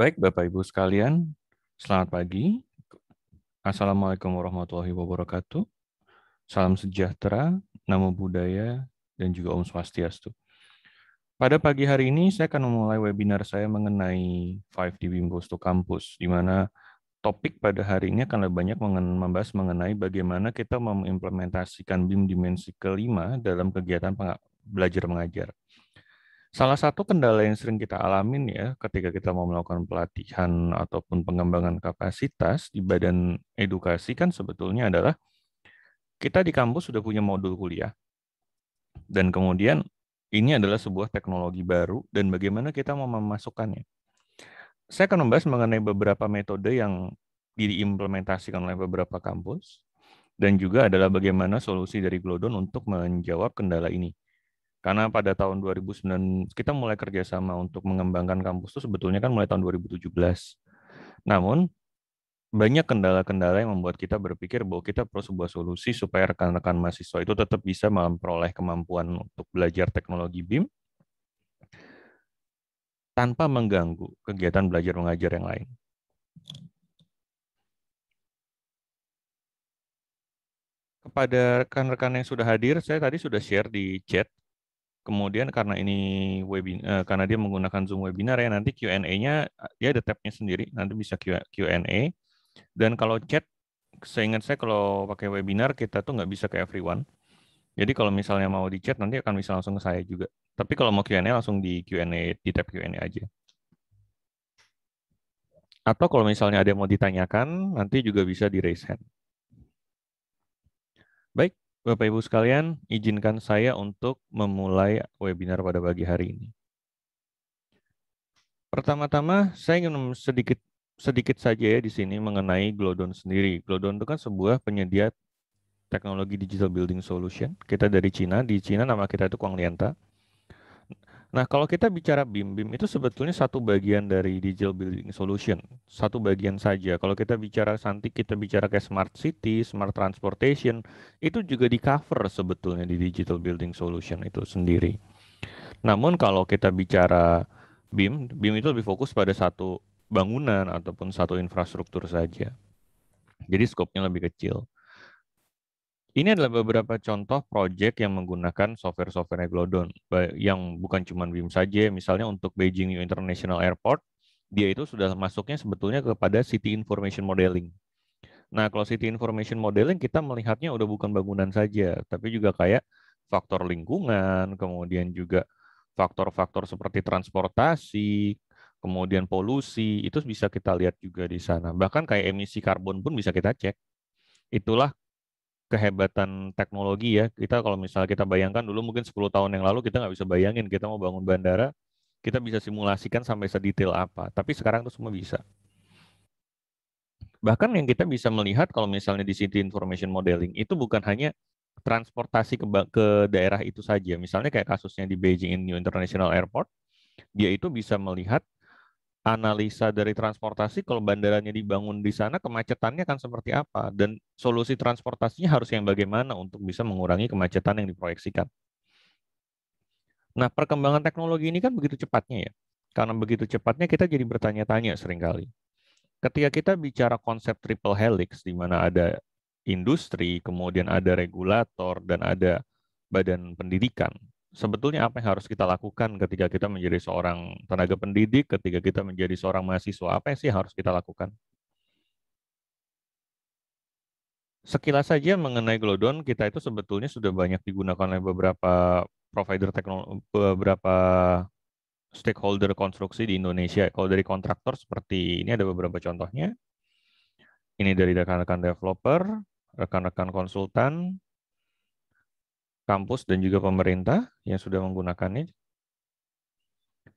Baik, Bapak Ibu sekalian, selamat pagi. Assalamualaikum warahmatullahi wabarakatuh. Salam sejahtera, namo buddhaya, dan juga Om Swastiastu. Pada pagi hari ini, saya akan memulai webinar saya mengenai 5 d Wimbos to Campus, di mana topik pada hari ini akan lebih banyak membahas mengenai bagaimana kita mengimplementasikan BIM dimensi kelima dalam kegiatan belajar mengajar. Salah satu kendala yang sering kita alamin ya ketika kita mau melakukan pelatihan ataupun pengembangan kapasitas di badan edukasi kan sebetulnya adalah kita di kampus sudah punya modul kuliah. Dan kemudian ini adalah sebuah teknologi baru dan bagaimana kita mau memasukkannya. Saya akan membahas mengenai beberapa metode yang diimplementasikan oleh beberapa kampus dan juga adalah bagaimana solusi dari Glodon untuk menjawab kendala ini. Karena pada tahun 2009 kita mulai kerjasama untuk mengembangkan kampus itu sebetulnya kan mulai tahun 2017. Namun banyak kendala-kendala yang membuat kita berpikir bahwa kita perlu sebuah solusi supaya rekan-rekan mahasiswa itu tetap bisa memperoleh kemampuan untuk belajar teknologi BIM tanpa mengganggu kegiatan belajar mengajar yang lain. Kepada rekan-rekan yang sudah hadir, saya tadi sudah share di chat Kemudian karena ini webin eh, karena dia menggunakan Zoom webinar ya nanti Q&A-nya eh, dia ada tabnya sendiri nanti bisa Q&A dan kalau chat saya ingat saya kalau pakai webinar kita tuh nggak bisa ke everyone. Jadi kalau misalnya mau di chat nanti akan bisa langsung ke saya juga. Tapi kalau mau Q&A langsung di Q&A di tab Q&A aja. Atau kalau misalnya ada yang mau ditanyakan nanti juga bisa di raise hand. Bapak Ibu sekalian, izinkan saya untuk memulai webinar pada pagi hari ini. Pertama-tama, saya ingin sedikit sedikit saja ya di sini mengenai Glodon sendiri. Glodon itu kan sebuah penyedia teknologi digital building solution. Kita dari Cina, di Cina nama kita itu Kuang Lianta. Nah, kalau kita bicara BIM, BIM itu sebetulnya satu bagian dari digital building solution, satu bagian saja. Kalau kita bicara Santi kita bicara kayak smart city, smart transportation, itu juga di cover sebetulnya di digital building solution itu sendiri. Namun kalau kita bicara BIM, BIM itu lebih fokus pada satu bangunan ataupun satu infrastruktur saja. Jadi skopnya lebih kecil. Ini adalah beberapa contoh proyek yang menggunakan software-software Glodon yang bukan cuma BIM saja, misalnya untuk Beijing International Airport, dia itu sudah masuknya sebetulnya kepada City Information Modeling. Nah, kalau City Information Modeling kita melihatnya udah bukan bangunan saja, tapi juga kayak faktor lingkungan, kemudian juga faktor-faktor seperti transportasi, kemudian polusi, itu bisa kita lihat juga di sana. Bahkan kayak emisi karbon pun bisa kita cek. Itulah kehebatan teknologi ya. Kita kalau misalnya kita bayangkan dulu mungkin 10 tahun yang lalu kita nggak bisa bayangin kita mau bangun bandara, kita bisa simulasikan sampai sedetail apa. Tapi sekarang itu semua bisa. Bahkan yang kita bisa melihat kalau misalnya di City Information Modeling itu bukan hanya transportasi ke, ke daerah itu saja. Misalnya kayak kasusnya di Beijing New International Airport, dia itu bisa melihat analisa dari transportasi kalau bandaranya dibangun di sana kemacetannya akan seperti apa dan solusi transportasinya harus yang bagaimana untuk bisa mengurangi kemacetan yang diproyeksikan. Nah, perkembangan teknologi ini kan begitu cepatnya ya. Karena begitu cepatnya kita jadi bertanya-tanya seringkali. Ketika kita bicara konsep triple helix di mana ada industri, kemudian ada regulator dan ada badan pendidikan sebetulnya apa yang harus kita lakukan ketika kita menjadi seorang tenaga pendidik, ketika kita menjadi seorang mahasiswa, apa yang harus kita lakukan? Sekilas saja mengenai Glodon, kita itu sebetulnya sudah banyak digunakan oleh beberapa provider teknologi, beberapa stakeholder konstruksi di Indonesia. Kalau dari kontraktor seperti ini ada beberapa contohnya. Ini dari rekan-rekan developer, rekan-rekan konsultan, kampus dan juga pemerintah yang sudah menggunakannya.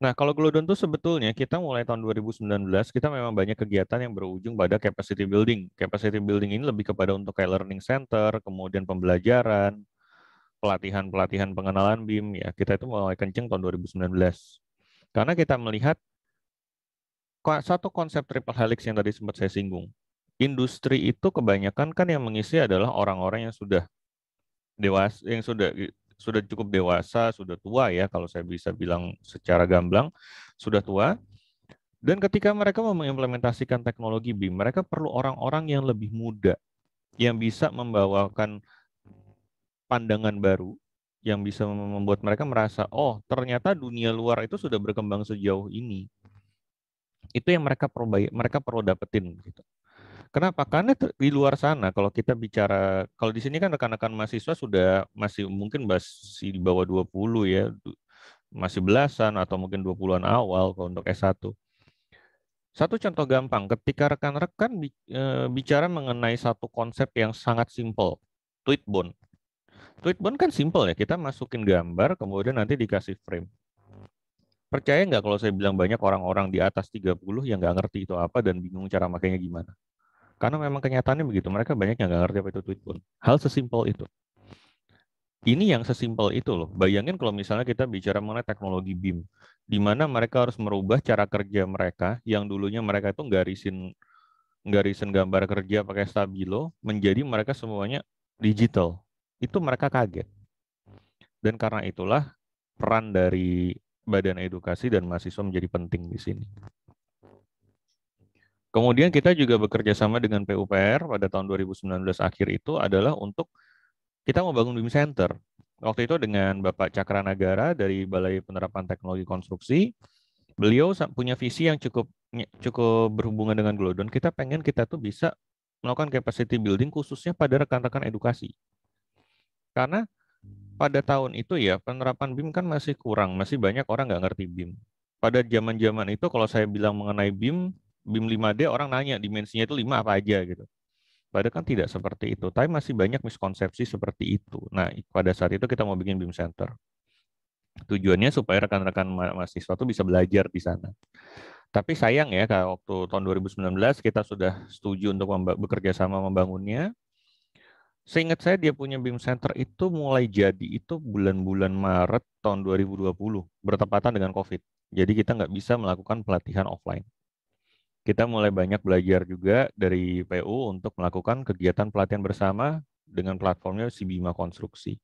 Nah, kalau Glodon itu sebetulnya kita mulai tahun 2019 kita memang banyak kegiatan yang berujung pada capacity building. Capacity building ini lebih kepada untuk kayak learning center, kemudian pembelajaran, pelatihan-pelatihan pengenalan BIM ya. Kita itu mulai kenceng tahun 2019. Karena kita melihat satu konsep triple helix yang tadi sempat saya singgung. Industri itu kebanyakan kan yang mengisi adalah orang-orang yang sudah dewasa yang sudah sudah cukup dewasa, sudah tua ya kalau saya bisa bilang secara gamblang, sudah tua. Dan ketika mereka mau mengimplementasikan teknologi BIM, mereka perlu orang-orang yang lebih muda yang bisa membawakan pandangan baru yang bisa membuat mereka merasa, oh ternyata dunia luar itu sudah berkembang sejauh ini. Itu yang mereka perlu mereka perlu dapetin gitu. Kenapa? Karena di luar sana kalau kita bicara kalau di sini kan rekan-rekan mahasiswa sudah masih mungkin masih di bawah 20 ya. Masih belasan atau mungkin 20-an awal kalau untuk S1. Satu contoh gampang, ketika rekan-rekan eh, bicara mengenai satu konsep yang sangat simpel, tweet bone. Tweet bone kan simpel ya, kita masukin gambar, kemudian nanti dikasih frame. Percaya nggak kalau saya bilang banyak orang-orang di atas 30 yang nggak ngerti itu apa dan bingung cara makainya gimana? Karena memang kenyataannya begitu, mereka banyak yang nggak ngerti apa itu tweet pun. Hal sesimpel itu. Ini yang sesimpel itu loh. Bayangin kalau misalnya kita bicara mengenai teknologi BIM, di mana mereka harus merubah cara kerja mereka yang dulunya mereka itu garisin garisin gambar kerja pakai stabilo menjadi mereka semuanya digital. Itu mereka kaget. Dan karena itulah peran dari badan edukasi dan mahasiswa menjadi penting di sini. Kemudian kita juga bekerja sama dengan PUPR pada tahun 2019 akhir itu adalah untuk kita mau bangun BIM Center. Waktu itu dengan Bapak Cakra Nagara dari Balai Penerapan Teknologi Konstruksi, beliau punya visi yang cukup cukup berhubungan dengan Glodon. Kita pengen kita tuh bisa melakukan capacity building khususnya pada rekan-rekan edukasi. Karena pada tahun itu ya penerapan BIM kan masih kurang, masih banyak orang nggak ngerti BIM. Pada zaman-zaman itu kalau saya bilang mengenai BIM, BIM 5D orang nanya dimensinya itu 5 apa aja gitu. Padahal kan tidak seperti itu. Tapi masih banyak miskonsepsi seperti itu. Nah, pada saat itu kita mau bikin BIM Center. Tujuannya supaya rekan-rekan mahasiswa itu bisa belajar di sana. Tapi sayang ya, kalau waktu tahun 2019 kita sudah setuju untuk bekerja sama membangunnya. Seingat saya dia punya BIM Center itu mulai jadi itu bulan-bulan Maret tahun 2020, bertepatan dengan COVID. Jadi kita nggak bisa melakukan pelatihan offline kita mulai banyak belajar juga dari PU untuk melakukan kegiatan pelatihan bersama dengan platformnya Sibima Konstruksi.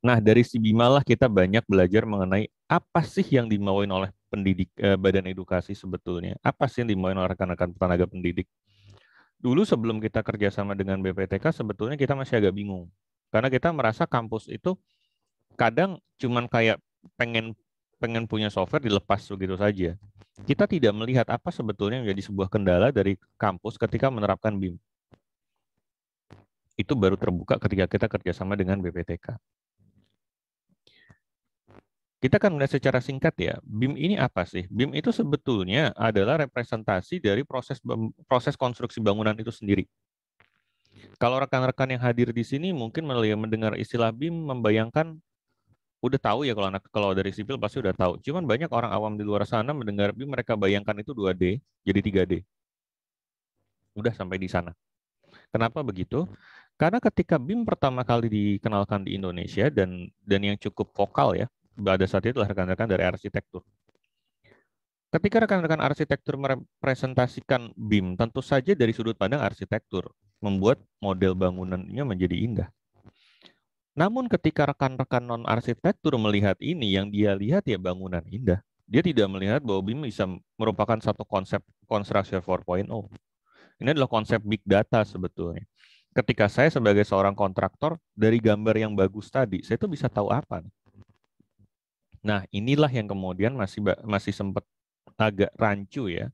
Nah, dari Sibima lah kita banyak belajar mengenai apa sih yang dimauin oleh pendidik eh, badan edukasi sebetulnya. Apa sih yang dimauin oleh rekan-rekan tenaga pendidik? Dulu sebelum kita kerjasama dengan BPTK, sebetulnya kita masih agak bingung. Karena kita merasa kampus itu kadang cuman kayak pengen pengen punya software dilepas begitu saja. Kita tidak melihat apa sebetulnya menjadi sebuah kendala dari kampus ketika menerapkan BIM. Itu baru terbuka ketika kita kerjasama dengan BPTK. Kita akan melihat secara singkat ya, BIM ini apa sih? BIM itu sebetulnya adalah representasi dari proses proses konstruksi bangunan itu sendiri. Kalau rekan-rekan yang hadir di sini mungkin mendengar istilah BIM membayangkan udah tahu ya kalau anak kalau dari sipil pasti udah tahu. Cuman banyak orang awam di luar sana mendengar bim mereka bayangkan itu 2D jadi 3D. Udah sampai di sana. Kenapa begitu? Karena ketika BIM pertama kali dikenalkan di Indonesia dan dan yang cukup vokal ya pada saat itu adalah rekan-rekan dari arsitektur. Ketika rekan-rekan arsitektur merepresentasikan BIM, tentu saja dari sudut pandang arsitektur membuat model bangunannya menjadi indah. Namun ketika rekan-rekan non-arsitektur melihat ini, yang dia lihat ya bangunan indah. Dia tidak melihat bahwa BIM bisa merupakan satu konsep konstruksi 4.0. Ini adalah konsep big data sebetulnya. Ketika saya sebagai seorang kontraktor, dari gambar yang bagus tadi, saya itu bisa tahu apa. Nah, inilah yang kemudian masih masih sempat agak rancu ya.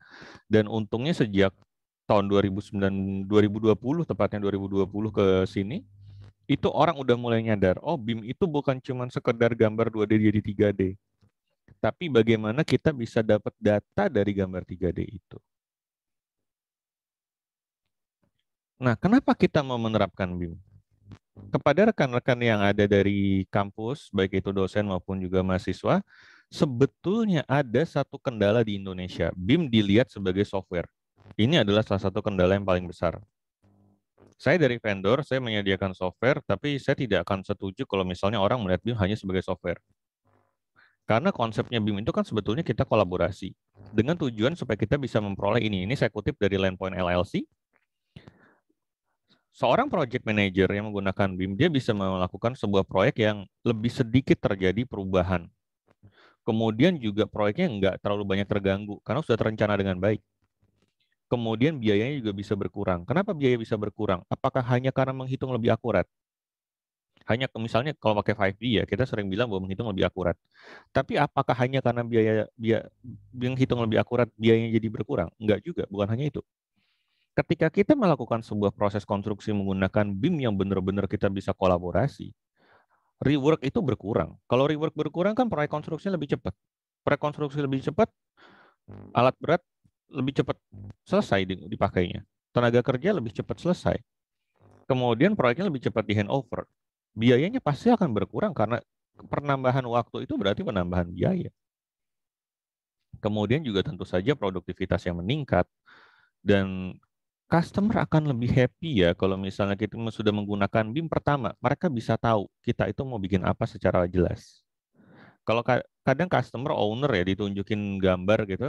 Dan untungnya sejak tahun 2009 2020 tepatnya 2020 ke sini itu orang udah mulai nyadar, oh BIM itu bukan cuma sekedar gambar 2D jadi 3D. Tapi bagaimana kita bisa dapat data dari gambar 3D itu. Nah, kenapa kita mau menerapkan BIM? Kepada rekan-rekan yang ada dari kampus, baik itu dosen maupun juga mahasiswa, sebetulnya ada satu kendala di Indonesia. BIM dilihat sebagai software. Ini adalah salah satu kendala yang paling besar. Saya dari vendor, saya menyediakan software, tapi saya tidak akan setuju kalau misalnya orang melihat BIM hanya sebagai software. Karena konsepnya BIM itu kan sebetulnya kita kolaborasi dengan tujuan supaya kita bisa memperoleh ini. Ini saya kutip dari Landpoint LLC. Seorang project manager yang menggunakan BIM, dia bisa melakukan sebuah proyek yang lebih sedikit terjadi perubahan. Kemudian juga proyeknya nggak terlalu banyak terganggu karena sudah terencana dengan baik kemudian biayanya juga bisa berkurang. Kenapa biaya bisa berkurang? Apakah hanya karena menghitung lebih akurat? Hanya misalnya kalau pakai 5D ya, kita sering bilang bahwa menghitung lebih akurat. Tapi apakah hanya karena biaya biaya menghitung lebih akurat biayanya jadi berkurang? Enggak juga, bukan hanya itu. Ketika kita melakukan sebuah proses konstruksi menggunakan BIM yang benar-benar kita bisa kolaborasi, rework itu berkurang. Kalau rework berkurang kan proyek konstruksinya lebih cepat. Proyek konstruksi lebih cepat, alat berat lebih cepat selesai dipakainya. Tenaga kerja lebih cepat selesai. Kemudian proyeknya lebih cepat di handover. Biayanya pasti akan berkurang karena penambahan waktu itu berarti penambahan biaya. Kemudian juga tentu saja produktivitas yang meningkat dan customer akan lebih happy ya kalau misalnya kita sudah menggunakan BIM pertama, mereka bisa tahu kita itu mau bikin apa secara jelas. Kalau kadang customer owner ya ditunjukin gambar gitu,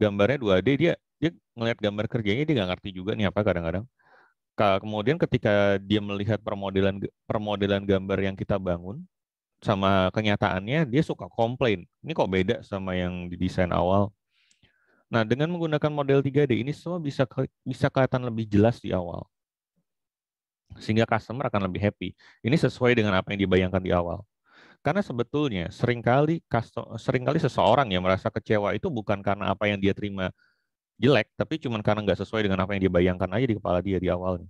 gambarnya 2D dia dia ngelihat gambar kerjanya dia nggak ngerti juga nih apa kadang-kadang kemudian ketika dia melihat permodelan permodelan gambar yang kita bangun sama kenyataannya dia suka komplain ini kok beda sama yang didesain awal nah dengan menggunakan model 3D ini semua bisa bisa kelihatan lebih jelas di awal sehingga customer akan lebih happy ini sesuai dengan apa yang dibayangkan di awal karena sebetulnya seringkali seringkali seseorang yang merasa kecewa itu bukan karena apa yang dia terima jelek, tapi cuma karena nggak sesuai dengan apa yang dia bayangkan aja di kepala dia di awalnya.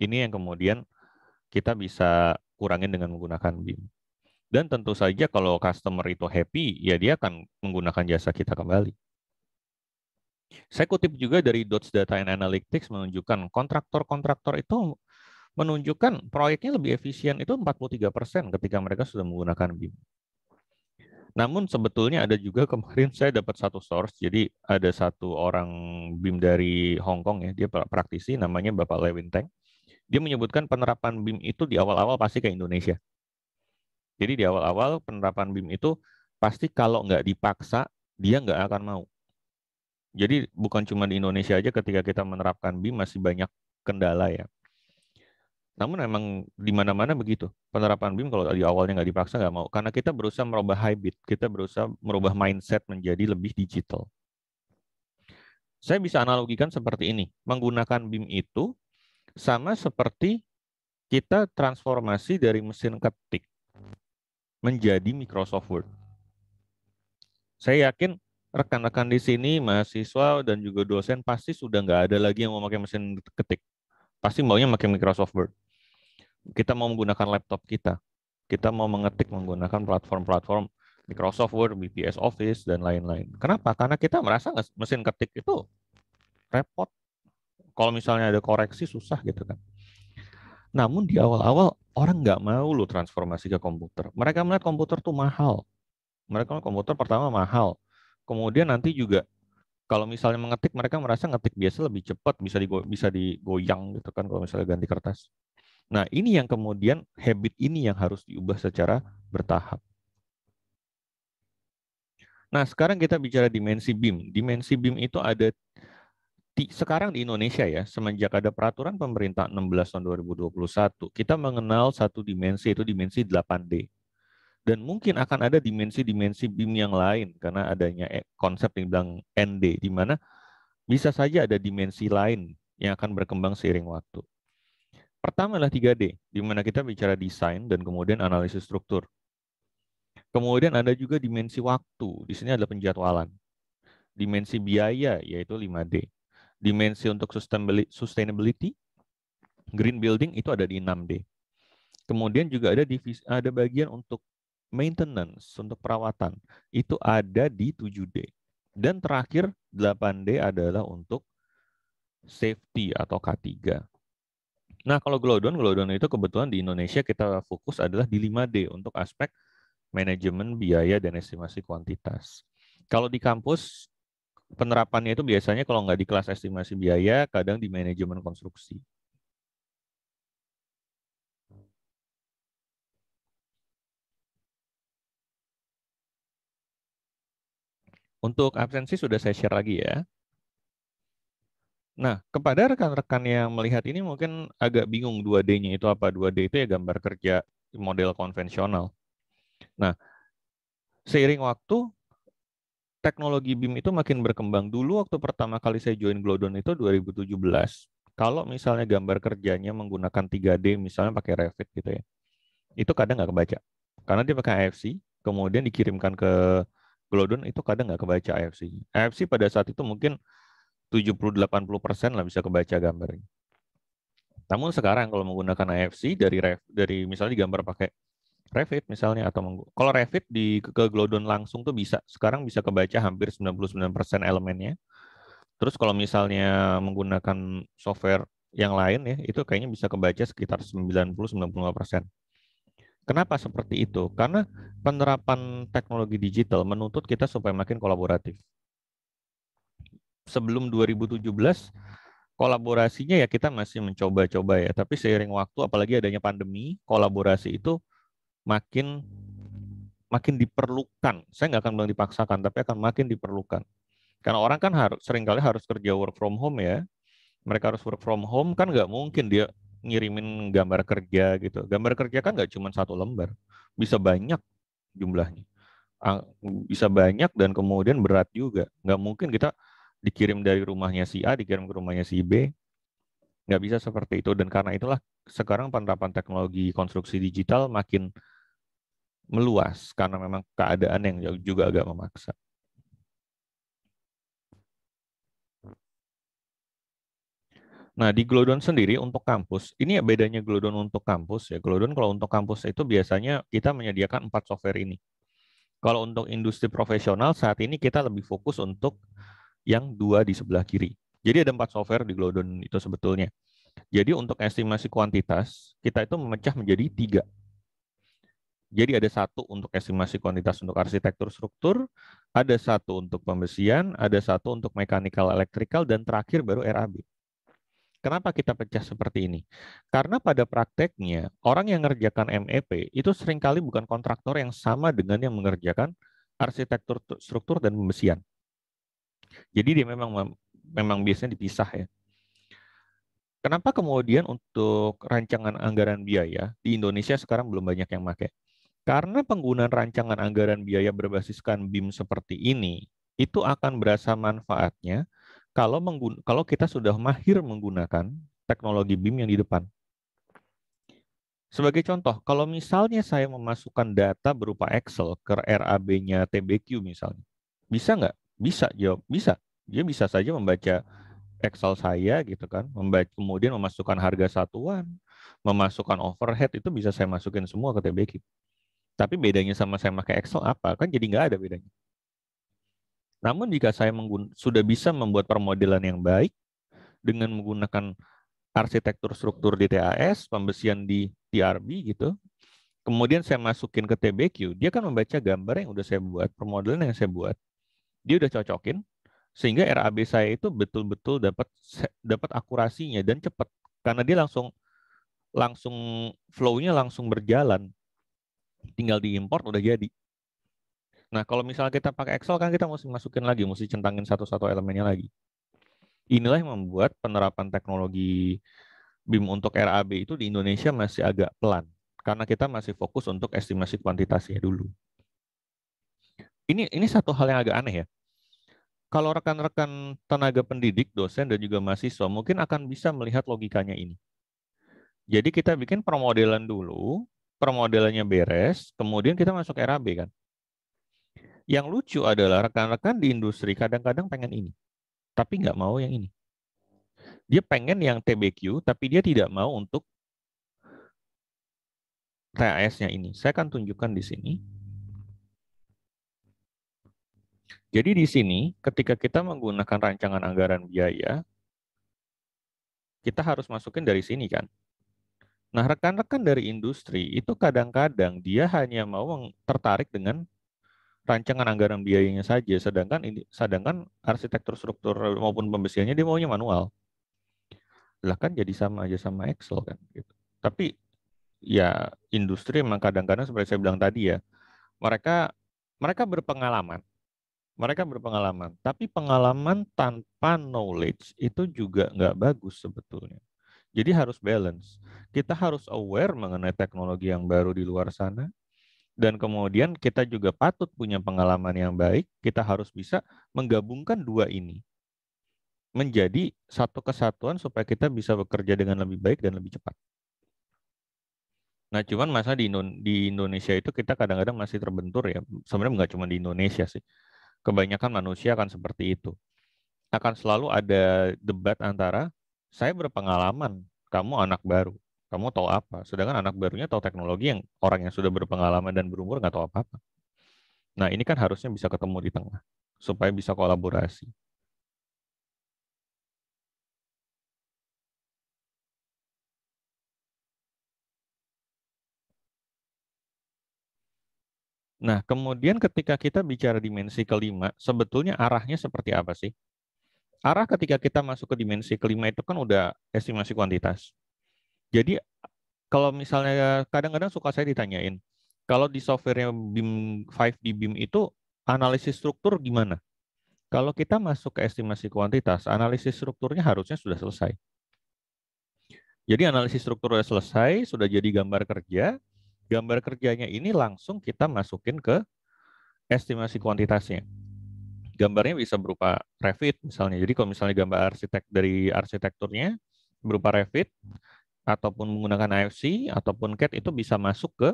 Ini yang kemudian kita bisa kurangin dengan menggunakan BIM. Dan tentu saja kalau customer itu happy, ya dia akan menggunakan jasa kita kembali. Saya kutip juga dari Dots Data and Analytics menunjukkan kontraktor-kontraktor itu menunjukkan proyeknya lebih efisien itu 43% persen ketika mereka sudah menggunakan BIM. Namun sebetulnya ada juga kemarin saya dapat satu source, jadi ada satu orang BIM dari Hong Kong ya, dia praktisi namanya Bapak Lewin Teng. Dia menyebutkan penerapan BIM itu di awal-awal pasti ke Indonesia. Jadi di awal-awal penerapan BIM itu pasti kalau nggak dipaksa, dia nggak akan mau. Jadi bukan cuma di Indonesia aja ketika kita menerapkan BIM masih banyak kendala ya. Namun emang di mana-mana begitu. Penerapan BIM kalau di awalnya nggak dipaksa nggak mau. Karena kita berusaha merubah habit, kita berusaha merubah mindset menjadi lebih digital. Saya bisa analogikan seperti ini. Menggunakan BIM itu sama seperti kita transformasi dari mesin ketik menjadi Microsoft Word. Saya yakin rekan-rekan di sini, mahasiswa dan juga dosen pasti sudah nggak ada lagi yang mau pakai mesin ketik pasti maunya pakai Microsoft Word. Kita mau menggunakan laptop kita, kita mau mengetik menggunakan platform-platform Microsoft Word, BPS Office, dan lain-lain. Kenapa? Karena kita merasa mesin ketik itu repot. Kalau misalnya ada koreksi, susah gitu kan. Namun di awal-awal, orang nggak mau lo transformasi ke komputer. Mereka melihat komputer tuh mahal. Mereka melihat komputer pertama mahal. Kemudian nanti juga kalau misalnya mengetik mereka merasa ngetik biasa lebih cepat bisa digo bisa digoyang gitu kan kalau misalnya ganti kertas. Nah, ini yang kemudian habit ini yang harus diubah secara bertahap. Nah, sekarang kita bicara dimensi BIM. Dimensi BIM itu ada di, sekarang di Indonesia ya, semenjak ada peraturan pemerintah 16 tahun 2021, kita mengenal satu dimensi itu dimensi 8D dan mungkin akan ada dimensi-dimensi BIM yang lain karena adanya e, konsep yang bilang ND di mana bisa saja ada dimensi lain yang akan berkembang seiring waktu. Pertama adalah 3D, di mana kita bicara desain dan kemudian analisis struktur. Kemudian ada juga dimensi waktu, di sini adalah penjadwalan. Dimensi biaya, yaitu 5D. Dimensi untuk sustainability, green building itu ada di 6D. Kemudian juga ada divisi, ada bagian untuk maintenance untuk perawatan itu ada di 7D. Dan terakhir 8D adalah untuk safety atau K3. Nah, kalau glowdown, glowdown itu kebetulan di Indonesia kita fokus adalah di 5D untuk aspek manajemen biaya dan estimasi kuantitas. Kalau di kampus penerapannya itu biasanya kalau nggak di kelas estimasi biaya, kadang di manajemen konstruksi. Untuk absensi sudah saya share lagi ya. Nah, kepada rekan-rekan yang melihat ini mungkin agak bingung 2D-nya itu apa. 2D itu ya gambar kerja model konvensional. Nah, seiring waktu, teknologi BIM itu makin berkembang. Dulu waktu pertama kali saya join Glodon itu 2017. Kalau misalnya gambar kerjanya menggunakan 3D, misalnya pakai Revit gitu ya, itu kadang nggak kebaca. Karena dia pakai AFC, kemudian dikirimkan ke Glodon itu kadang nggak kebaca afc AFC pada saat itu mungkin 70-80% lah bisa kebaca gambarnya. Namun sekarang kalau menggunakan AFC dari ref, dari misalnya digambar pakai Revit misalnya atau kalau Revit di ke, ke Glodon langsung tuh bisa sekarang bisa kebaca hampir 99% elemennya. Terus kalau misalnya menggunakan software yang lain ya itu kayaknya bisa kebaca sekitar 90-95%. Kenapa seperti itu? Karena penerapan teknologi digital menuntut kita supaya makin kolaboratif. Sebelum 2017, kolaborasinya ya kita masih mencoba-coba ya. Tapi seiring waktu, apalagi adanya pandemi, kolaborasi itu makin makin diperlukan. Saya nggak akan bilang dipaksakan, tapi akan makin diperlukan. Karena orang kan harus seringkali harus kerja work from home ya. Mereka harus work from home kan nggak mungkin dia ngirimin gambar kerja gitu. Gambar kerja kan nggak cuma satu lembar, bisa banyak jumlahnya. Bisa banyak dan kemudian berat juga. Nggak mungkin kita dikirim dari rumahnya si A, dikirim ke rumahnya si B. Nggak bisa seperti itu. Dan karena itulah sekarang penerapan teknologi konstruksi digital makin meluas karena memang keadaan yang juga agak memaksa. Nah, di Glodon sendiri untuk kampus, ini ya bedanya Glodon untuk kampus ya. Glodon kalau untuk kampus itu biasanya kita menyediakan empat software ini. Kalau untuk industri profesional saat ini kita lebih fokus untuk yang dua di sebelah kiri. Jadi ada empat software di Glodon itu sebetulnya. Jadi untuk estimasi kuantitas, kita itu memecah menjadi tiga. Jadi ada satu untuk estimasi kuantitas untuk arsitektur struktur, ada satu untuk pembesian, ada satu untuk mechanical electrical, dan terakhir baru RAB. Kenapa kita pecah seperti ini? Karena pada prakteknya, orang yang mengerjakan MEP itu seringkali bukan kontraktor yang sama dengan yang mengerjakan arsitektur struktur dan pembesian. Jadi dia memang memang biasanya dipisah ya. Kenapa kemudian untuk rancangan anggaran biaya di Indonesia sekarang belum banyak yang pakai? Karena penggunaan rancangan anggaran biaya berbasiskan BIM seperti ini, itu akan berasa manfaatnya kalau menggun kalau kita sudah mahir menggunakan teknologi BIM yang di depan. Sebagai contoh, kalau misalnya saya memasukkan data berupa Excel ke RAB-nya TBQ misalnya, bisa nggak? Bisa, jawab ya, bisa. Dia bisa saja membaca Excel saya gitu kan, membaca, kemudian memasukkan harga satuan, memasukkan overhead itu bisa saya masukin semua ke TBQ. Tapi bedanya sama saya pakai Excel apa? Kan jadi nggak ada bedanya. Namun jika saya sudah bisa membuat permodelan yang baik dengan menggunakan arsitektur struktur di TAS, pembesian di TRB gitu, kemudian saya masukin ke TBQ, dia kan membaca gambar yang udah saya buat, permodelan yang saya buat. Dia udah cocokin, sehingga RAB saya itu betul-betul dapat dapat akurasinya dan cepat karena dia langsung langsung flow-nya langsung berjalan. Tinggal diimport udah jadi. Nah, kalau misalnya kita pakai Excel kan kita mesti masukin lagi, mesti centangin satu-satu elemennya lagi. Inilah yang membuat penerapan teknologi BIM untuk RAB itu di Indonesia masih agak pelan karena kita masih fokus untuk estimasi kuantitasnya dulu. Ini ini satu hal yang agak aneh ya. Kalau rekan-rekan tenaga pendidik, dosen dan juga mahasiswa mungkin akan bisa melihat logikanya ini. Jadi kita bikin permodelan dulu, permodelannya beres, kemudian kita masuk RAB kan. Yang lucu adalah rekan-rekan di industri kadang-kadang pengen ini, tapi nggak mau yang ini. Dia pengen yang TBQ, tapi dia tidak mau untuk TAS-nya ini. Saya akan tunjukkan di sini. Jadi di sini, ketika kita menggunakan rancangan anggaran biaya, kita harus masukin dari sini kan. Nah, rekan-rekan dari industri itu kadang-kadang dia hanya mau tertarik dengan rancangan anggaran biayanya saja, sedangkan ini sedangkan arsitektur struktur maupun pembesiannya dia maunya manual. Lah kan jadi sama aja sama Excel kan gitu. Tapi ya industri memang kadang-kadang seperti saya bilang tadi ya, mereka mereka berpengalaman. Mereka berpengalaman, tapi pengalaman tanpa knowledge itu juga nggak bagus sebetulnya. Jadi harus balance. Kita harus aware mengenai teknologi yang baru di luar sana, dan kemudian kita juga patut punya pengalaman yang baik, kita harus bisa menggabungkan dua ini menjadi satu kesatuan supaya kita bisa bekerja dengan lebih baik dan lebih cepat. Nah, cuman masa di, Indonesia itu kita kadang-kadang masih terbentur ya. Sebenarnya nggak cuma di Indonesia sih. Kebanyakan manusia akan seperti itu. Akan selalu ada debat antara saya berpengalaman, kamu anak baru kamu tahu apa. Sedangkan anak barunya tahu teknologi yang orang yang sudah berpengalaman dan berumur nggak tahu apa-apa. Nah ini kan harusnya bisa ketemu di tengah supaya bisa kolaborasi. Nah, kemudian ketika kita bicara dimensi kelima, sebetulnya arahnya seperti apa sih? Arah ketika kita masuk ke dimensi kelima itu kan udah estimasi kuantitas. Jadi kalau misalnya kadang-kadang suka saya ditanyain, kalau di softwarenya BIM 5 d BIM itu analisis struktur gimana? Kalau kita masuk ke estimasi kuantitas, analisis strukturnya harusnya sudah selesai. Jadi analisis struktur sudah selesai, sudah jadi gambar kerja. Gambar kerjanya ini langsung kita masukin ke estimasi kuantitasnya. Gambarnya bisa berupa Revit misalnya. Jadi kalau misalnya gambar arsitek dari arsitekturnya berupa Revit, ataupun menggunakan AFC ataupun CAT itu bisa masuk ke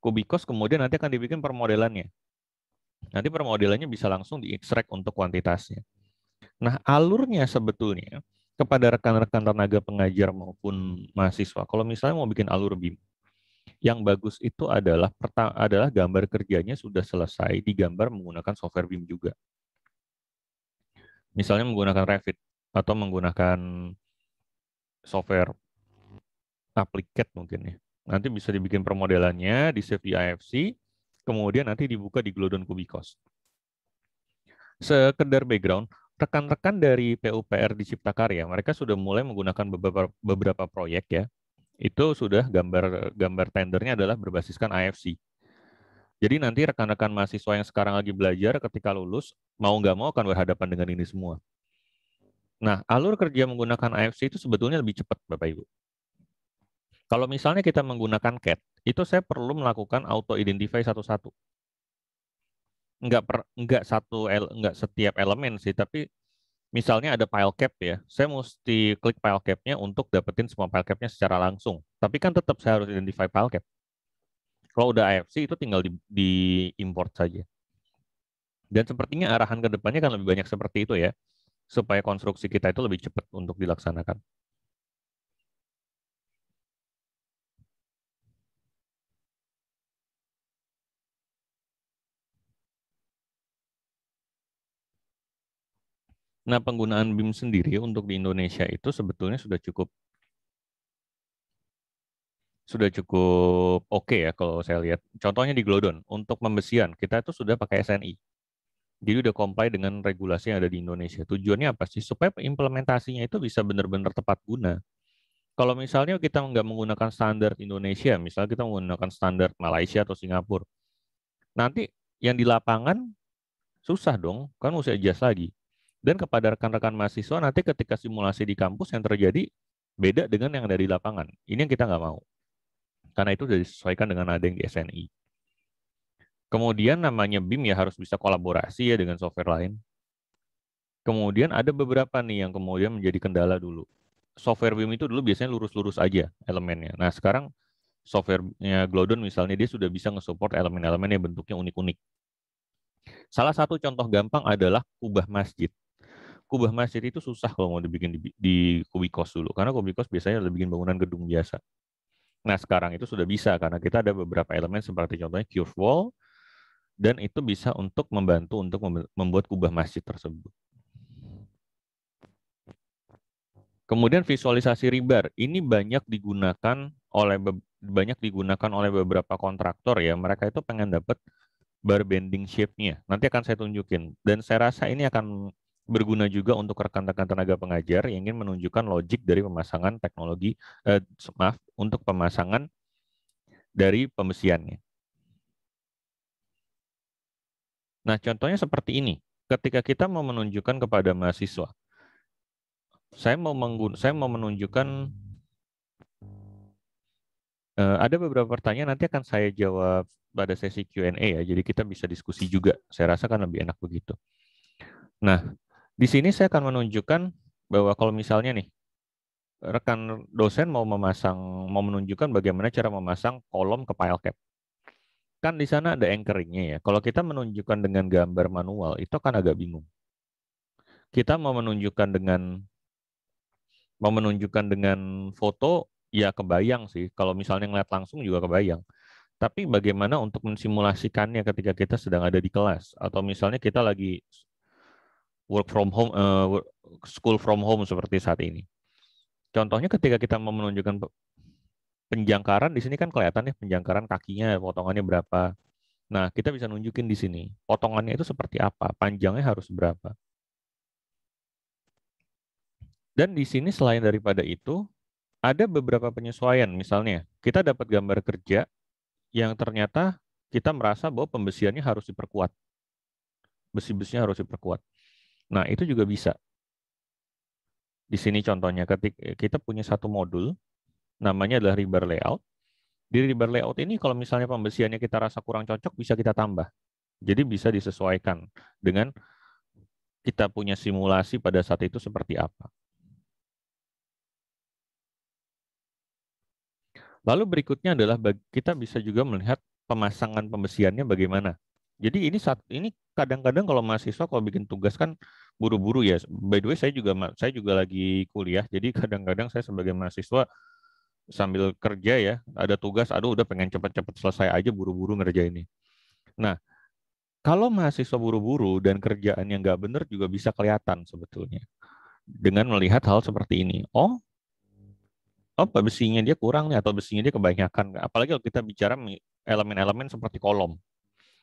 Kubikos kemudian nanti akan dibikin permodelannya. Nanti permodelannya bisa langsung diekstrak untuk kuantitasnya. Nah, alurnya sebetulnya kepada rekan-rekan tenaga pengajar maupun mahasiswa. Kalau misalnya mau bikin alur BIM, yang bagus itu adalah adalah gambar kerjanya sudah selesai digambar menggunakan software BIM juga. Misalnya menggunakan Revit atau menggunakan software applicate mungkin ya. Nanti bisa dibikin permodelannya, di save di IFC, kemudian nanti dibuka di Glodon Kubikos. Sekedar background, rekan-rekan dari PUPR di Cipta Karya, mereka sudah mulai menggunakan beberapa, beberapa proyek ya. Itu sudah gambar gambar tendernya adalah berbasiskan IFC. Jadi nanti rekan-rekan mahasiswa yang sekarang lagi belajar ketika lulus, mau nggak mau akan berhadapan dengan ini semua. Nah, alur kerja menggunakan AFC itu sebetulnya lebih cepat, Bapak-Ibu. Kalau misalnya kita menggunakan cat, itu saya perlu melakukan auto identify satu-satu. Enggak per, enggak satu enggak setiap elemen sih, tapi misalnya ada file cap ya, saya mesti klik file capnya untuk dapetin semua file capnya secara langsung. Tapi kan tetap saya harus identify file cap. Kalau udah AFC itu tinggal di, di import saja. Dan sepertinya arahan ke depannya kan lebih banyak seperti itu ya, supaya konstruksi kita itu lebih cepat untuk dilaksanakan. Nah, penggunaan BIM sendiri untuk di Indonesia itu sebetulnya sudah cukup sudah cukup oke okay ya kalau saya lihat. Contohnya di Glodon, untuk pembesian kita itu sudah pakai SNI. Jadi sudah comply dengan regulasi yang ada di Indonesia. Tujuannya apa sih? Supaya implementasinya itu bisa benar-benar tepat guna. Kalau misalnya kita nggak menggunakan standar Indonesia, misalnya kita menggunakan standar Malaysia atau Singapura, nanti yang di lapangan susah dong, kan mesti adjust lagi dan kepada rekan-rekan mahasiswa nanti ketika simulasi di kampus yang terjadi beda dengan yang ada di lapangan. Ini yang kita nggak mau. Karena itu sudah disesuaikan dengan ada yang di SNI. Kemudian namanya BIM ya harus bisa kolaborasi ya dengan software lain. Kemudian ada beberapa nih yang kemudian menjadi kendala dulu. Software BIM itu dulu biasanya lurus-lurus aja elemennya. Nah sekarang softwarenya Glodon misalnya dia sudah bisa nge-support elemen-elemen yang bentuknya unik-unik. Salah satu contoh gampang adalah kubah masjid kubah masjid itu susah kalau mau dibikin di, di kubikos dulu karena kubikos biasanya lebih bikin bangunan gedung biasa. Nah sekarang itu sudah bisa karena kita ada beberapa elemen seperti contohnya curve wall dan itu bisa untuk membantu untuk membuat kubah masjid tersebut. Kemudian visualisasi ribar ini banyak digunakan oleh banyak digunakan oleh beberapa kontraktor ya. Mereka itu pengen dapat bar bending shape-nya. Nanti akan saya tunjukin dan saya rasa ini akan berguna juga untuk rekan-rekan tenaga pengajar yang ingin menunjukkan logik dari pemasangan teknologi eh, maaf untuk pemasangan dari pembesiannya. Nah, contohnya seperti ini. Ketika kita mau menunjukkan kepada mahasiswa, saya mau menggun saya mau menunjukkan eh, ada beberapa pertanyaan nanti akan saya jawab pada sesi Q&A ya. Jadi kita bisa diskusi juga. Saya rasa kan lebih enak begitu. Nah, di sini saya akan menunjukkan bahwa kalau misalnya nih, rekan dosen mau memasang, mau menunjukkan bagaimana cara memasang kolom ke file cap. Kan di sana ada anchoringnya ya. Kalau kita menunjukkan dengan gambar manual, itu kan agak bingung. Kita mau menunjukkan dengan mau menunjukkan dengan foto, ya kebayang sih. Kalau misalnya ngeliat langsung juga kebayang. Tapi bagaimana untuk mensimulasikannya ketika kita sedang ada di kelas atau misalnya kita lagi work from home, uh, school from home seperti saat ini. Contohnya ketika kita mau menunjukkan penjangkaran di sini kan kelihatan ya penjangkaran kakinya potongannya berapa. Nah, kita bisa nunjukin di sini potongannya itu seperti apa, panjangnya harus berapa. Dan di sini selain daripada itu ada beberapa penyesuaian. Misalnya, kita dapat gambar kerja yang ternyata kita merasa bahwa pembesiannya harus diperkuat. Besi-besinya harus diperkuat. Nah, itu juga bisa. Di sini contohnya, ketika eh, kita punya satu modul, namanya adalah ribar layout. Di ribar layout ini kalau misalnya pembesiannya kita rasa kurang cocok, bisa kita tambah. Jadi bisa disesuaikan dengan kita punya simulasi pada saat itu seperti apa. Lalu berikutnya adalah kita bisa juga melihat pemasangan pembesiannya bagaimana. Jadi ini saat ini kadang-kadang kalau mahasiswa kalau bikin tugas kan buru-buru ya. By the way saya juga saya juga lagi kuliah. Jadi kadang-kadang saya sebagai mahasiswa sambil kerja ya, ada tugas, aduh udah pengen cepat-cepat selesai aja buru-buru ngerjain ini. Nah, kalau mahasiswa buru-buru dan kerjaan yang nggak benar juga bisa kelihatan sebetulnya dengan melihat hal seperti ini. Oh, apa oh, besinya dia kurang nih atau besinya dia kebanyakan. Apalagi kalau kita bicara elemen-elemen seperti kolom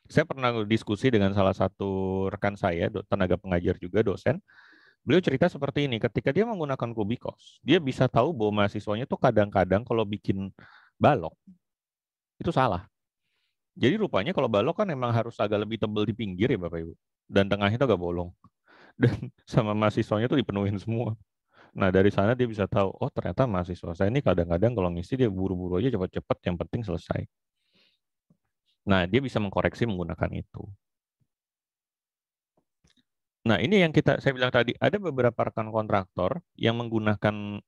saya pernah diskusi dengan salah satu rekan saya, tenaga pengajar juga dosen. Beliau cerita seperti ini, ketika dia menggunakan kubikos, dia bisa tahu bahwa mahasiswanya itu kadang-kadang kalau bikin balok itu salah. Jadi rupanya kalau balok kan memang harus agak lebih tebal di pinggir ya Bapak Ibu. Dan tengahnya itu agak bolong. Dan sama mahasiswanya itu dipenuhin semua. Nah dari sana dia bisa tahu, oh ternyata mahasiswa saya ini kadang-kadang kalau ngisi dia buru-buru aja cepat-cepat, yang penting selesai. Nah, dia bisa mengkoreksi menggunakan itu. Nah, ini yang kita saya bilang tadi, ada beberapa rekan kontraktor yang menggunakan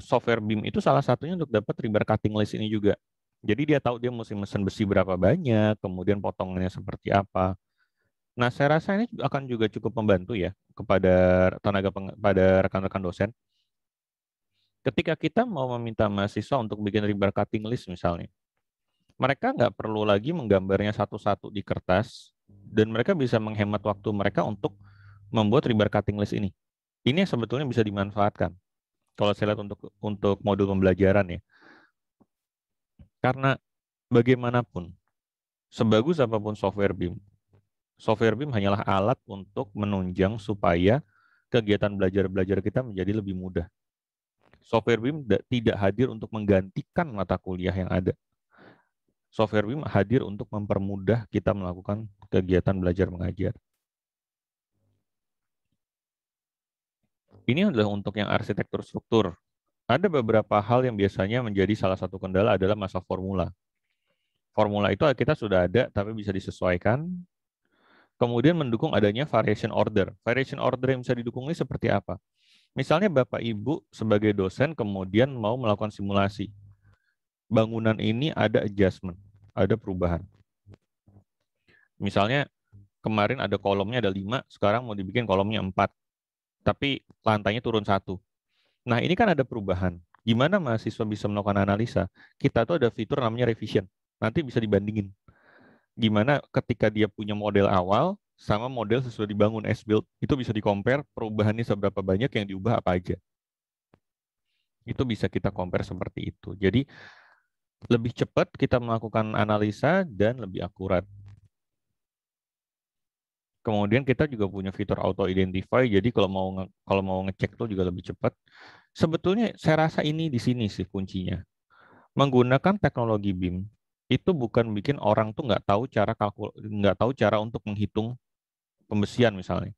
software BIM itu salah satunya untuk dapat ribar cutting list ini juga. Jadi dia tahu dia mesti mesin besi berapa banyak, kemudian potongannya seperti apa. Nah, saya rasa ini akan juga cukup membantu ya kepada tenaga pada rekan-rekan dosen. Ketika kita mau meminta mahasiswa untuk bikin ribar cutting list misalnya, mereka nggak perlu lagi menggambarnya satu-satu di kertas hmm. dan mereka bisa menghemat waktu mereka untuk membuat ribar cutting list ini. Ini yang sebetulnya bisa dimanfaatkan kalau saya lihat untuk untuk modul pembelajaran ya. Karena bagaimanapun sebagus apapun software BIM, software BIM hanyalah alat untuk menunjang supaya kegiatan belajar-belajar kita menjadi lebih mudah. Software BIM tidak hadir untuk menggantikan mata kuliah yang ada. Software BIM hadir untuk mempermudah kita melakukan kegiatan belajar mengajar. Ini adalah untuk yang arsitektur struktur. Ada beberapa hal yang biasanya menjadi salah satu kendala adalah masalah formula. Formula itu kita sudah ada, tapi bisa disesuaikan. Kemudian mendukung adanya variation order. Variation order yang bisa didukung ini seperti apa? Misalnya Bapak Ibu sebagai dosen kemudian mau melakukan simulasi bangunan ini ada adjustment, ada perubahan. Misalnya kemarin ada kolomnya ada lima, sekarang mau dibikin kolomnya empat, tapi lantainya turun satu. Nah ini kan ada perubahan. Gimana mahasiswa bisa melakukan analisa? Kita tuh ada fitur namanya revision. Nanti bisa dibandingin. Gimana ketika dia punya model awal, sama model sesudah dibangun as build itu bisa di compare perubahannya seberapa banyak yang diubah apa aja itu bisa kita compare seperti itu jadi lebih cepat kita melakukan analisa dan lebih akurat. Kemudian kita juga punya fitur auto identify, jadi kalau mau kalau mau ngecek tuh juga lebih cepat. Sebetulnya saya rasa ini di sini sih kuncinya. Menggunakan teknologi BIM itu bukan bikin orang tuh nggak tahu cara kalkul nggak tahu cara untuk menghitung pembesian misalnya.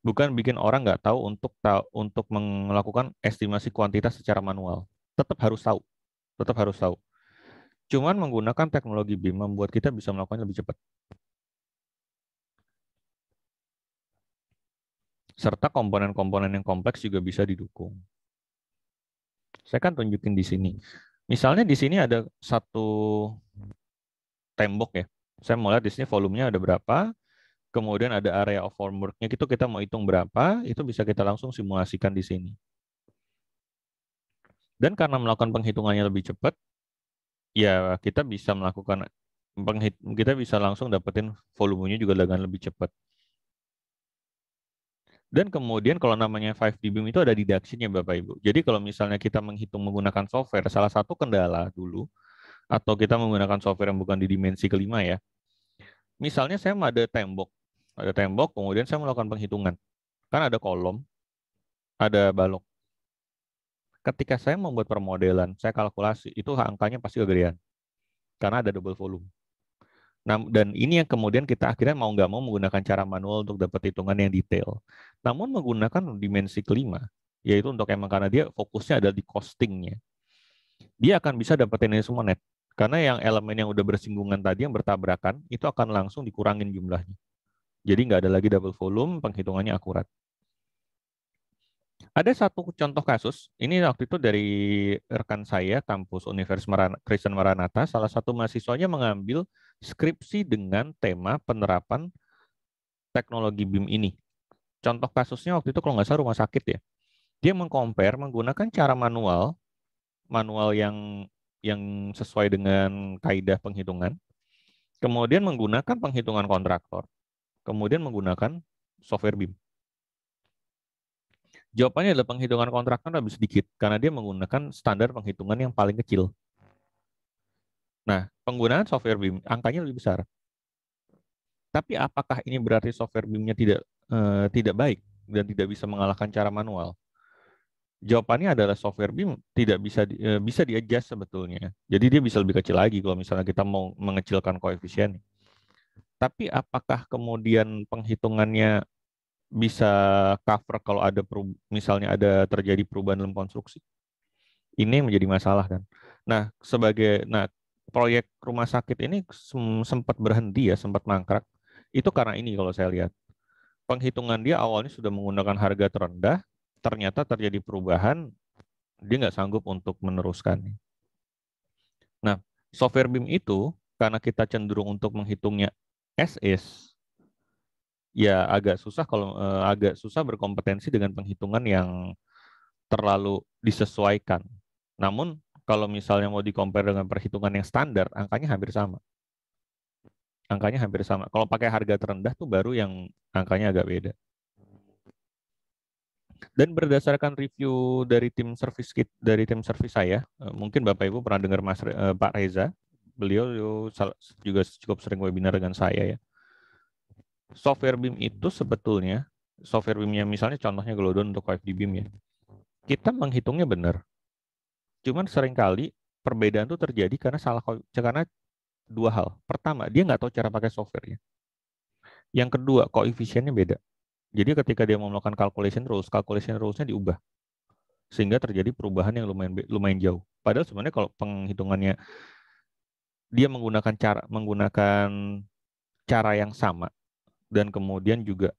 Bukan bikin orang nggak tahu untuk tahu untuk melakukan estimasi kuantitas secara manual. Tetap harus tahu. Tetap harus tahu Cuman menggunakan teknologi BIM membuat kita bisa melakukannya lebih cepat. Serta komponen-komponen yang kompleks juga bisa didukung. Saya kan tunjukin di sini. Misalnya di sini ada satu tembok ya. Saya mau lihat di sini volumenya ada berapa, kemudian ada area of formworknya. itu kita mau hitung berapa, itu bisa kita langsung simulasikan di sini. Dan karena melakukan penghitungannya lebih cepat, ya kita bisa melakukan penghit kita bisa langsung dapetin volumenya juga dengan lebih cepat. Dan kemudian kalau namanya 5D beam itu ada didaksinya Bapak Ibu. Jadi kalau misalnya kita menghitung menggunakan software, salah satu kendala dulu, atau kita menggunakan software yang bukan di dimensi kelima ya, misalnya saya ada tembok, ada tembok, kemudian saya melakukan penghitungan. Kan ada kolom, ada balok ketika saya membuat permodelan, saya kalkulasi, itu angkanya pasti kegedean. Karena ada double volume. Nah, dan ini yang kemudian kita akhirnya mau nggak mau menggunakan cara manual untuk dapat hitungan yang detail. Namun menggunakan dimensi kelima, yaitu untuk emang karena dia fokusnya ada di costingnya. Dia akan bisa dapetin ini semua net. Karena yang elemen yang udah bersinggungan tadi, yang bertabrakan, itu akan langsung dikurangin jumlahnya. Jadi nggak ada lagi double volume, penghitungannya akurat. Ada satu contoh kasus, ini waktu itu dari rekan saya kampus Universitas Maran Kristen Maranatha, salah satu mahasiswanya mengambil skripsi dengan tema penerapan teknologi BIM ini. Contoh kasusnya waktu itu kalau nggak salah rumah sakit ya. Dia mengcompare menggunakan cara manual, manual yang yang sesuai dengan kaidah penghitungan, kemudian menggunakan penghitungan kontraktor, kemudian menggunakan software BIM Jawabannya adalah penghitungan kontraktor lebih sedikit karena dia menggunakan standar penghitungan yang paling kecil. Nah, penggunaan software BIM angkanya lebih besar. Tapi apakah ini berarti software BIM-nya tidak eh, tidak baik dan tidak bisa mengalahkan cara manual? jawabannya adalah software BIM tidak bisa eh, bisa diadjust sebetulnya. Jadi dia bisa lebih kecil lagi kalau misalnya kita mau mengecilkan koefisien. Tapi apakah kemudian penghitungannya bisa cover kalau ada misalnya ada terjadi perubahan dalam konstruksi. Ini menjadi masalah kan. Nah, sebagai nah proyek rumah sakit ini sempat berhenti ya, sempat mangkrak. Itu karena ini kalau saya lihat. Penghitungan dia awalnya sudah menggunakan harga terendah, ternyata terjadi perubahan, dia nggak sanggup untuk meneruskan. Nah, software BIM itu karena kita cenderung untuk menghitungnya SS ya agak susah kalau uh, agak susah berkompetensi dengan penghitungan yang terlalu disesuaikan. Namun kalau misalnya mau dikompare dengan perhitungan yang standar, angkanya hampir sama. Angkanya hampir sama. Kalau pakai harga terendah tuh baru yang angkanya agak beda. Dan berdasarkan review dari tim service kit dari tim service saya, eh, mungkin Bapak Ibu pernah dengar Mas eh, Pak Reza, beliau juga cukup sering webinar dengan saya ya software BIM itu sebetulnya software BIM-nya misalnya contohnya Glodon untuk OFD BIM ya. Kita menghitungnya benar. Cuman seringkali perbedaan itu terjadi karena salah karena dua hal. Pertama, dia nggak tahu cara pakai software softwarenya. Yang kedua, koefisiennya beda. Jadi ketika dia mau melakukan calculation rules, calculation rules-nya diubah. Sehingga terjadi perubahan yang lumayan lumayan jauh. Padahal sebenarnya kalau penghitungannya dia menggunakan cara menggunakan cara yang sama dan kemudian juga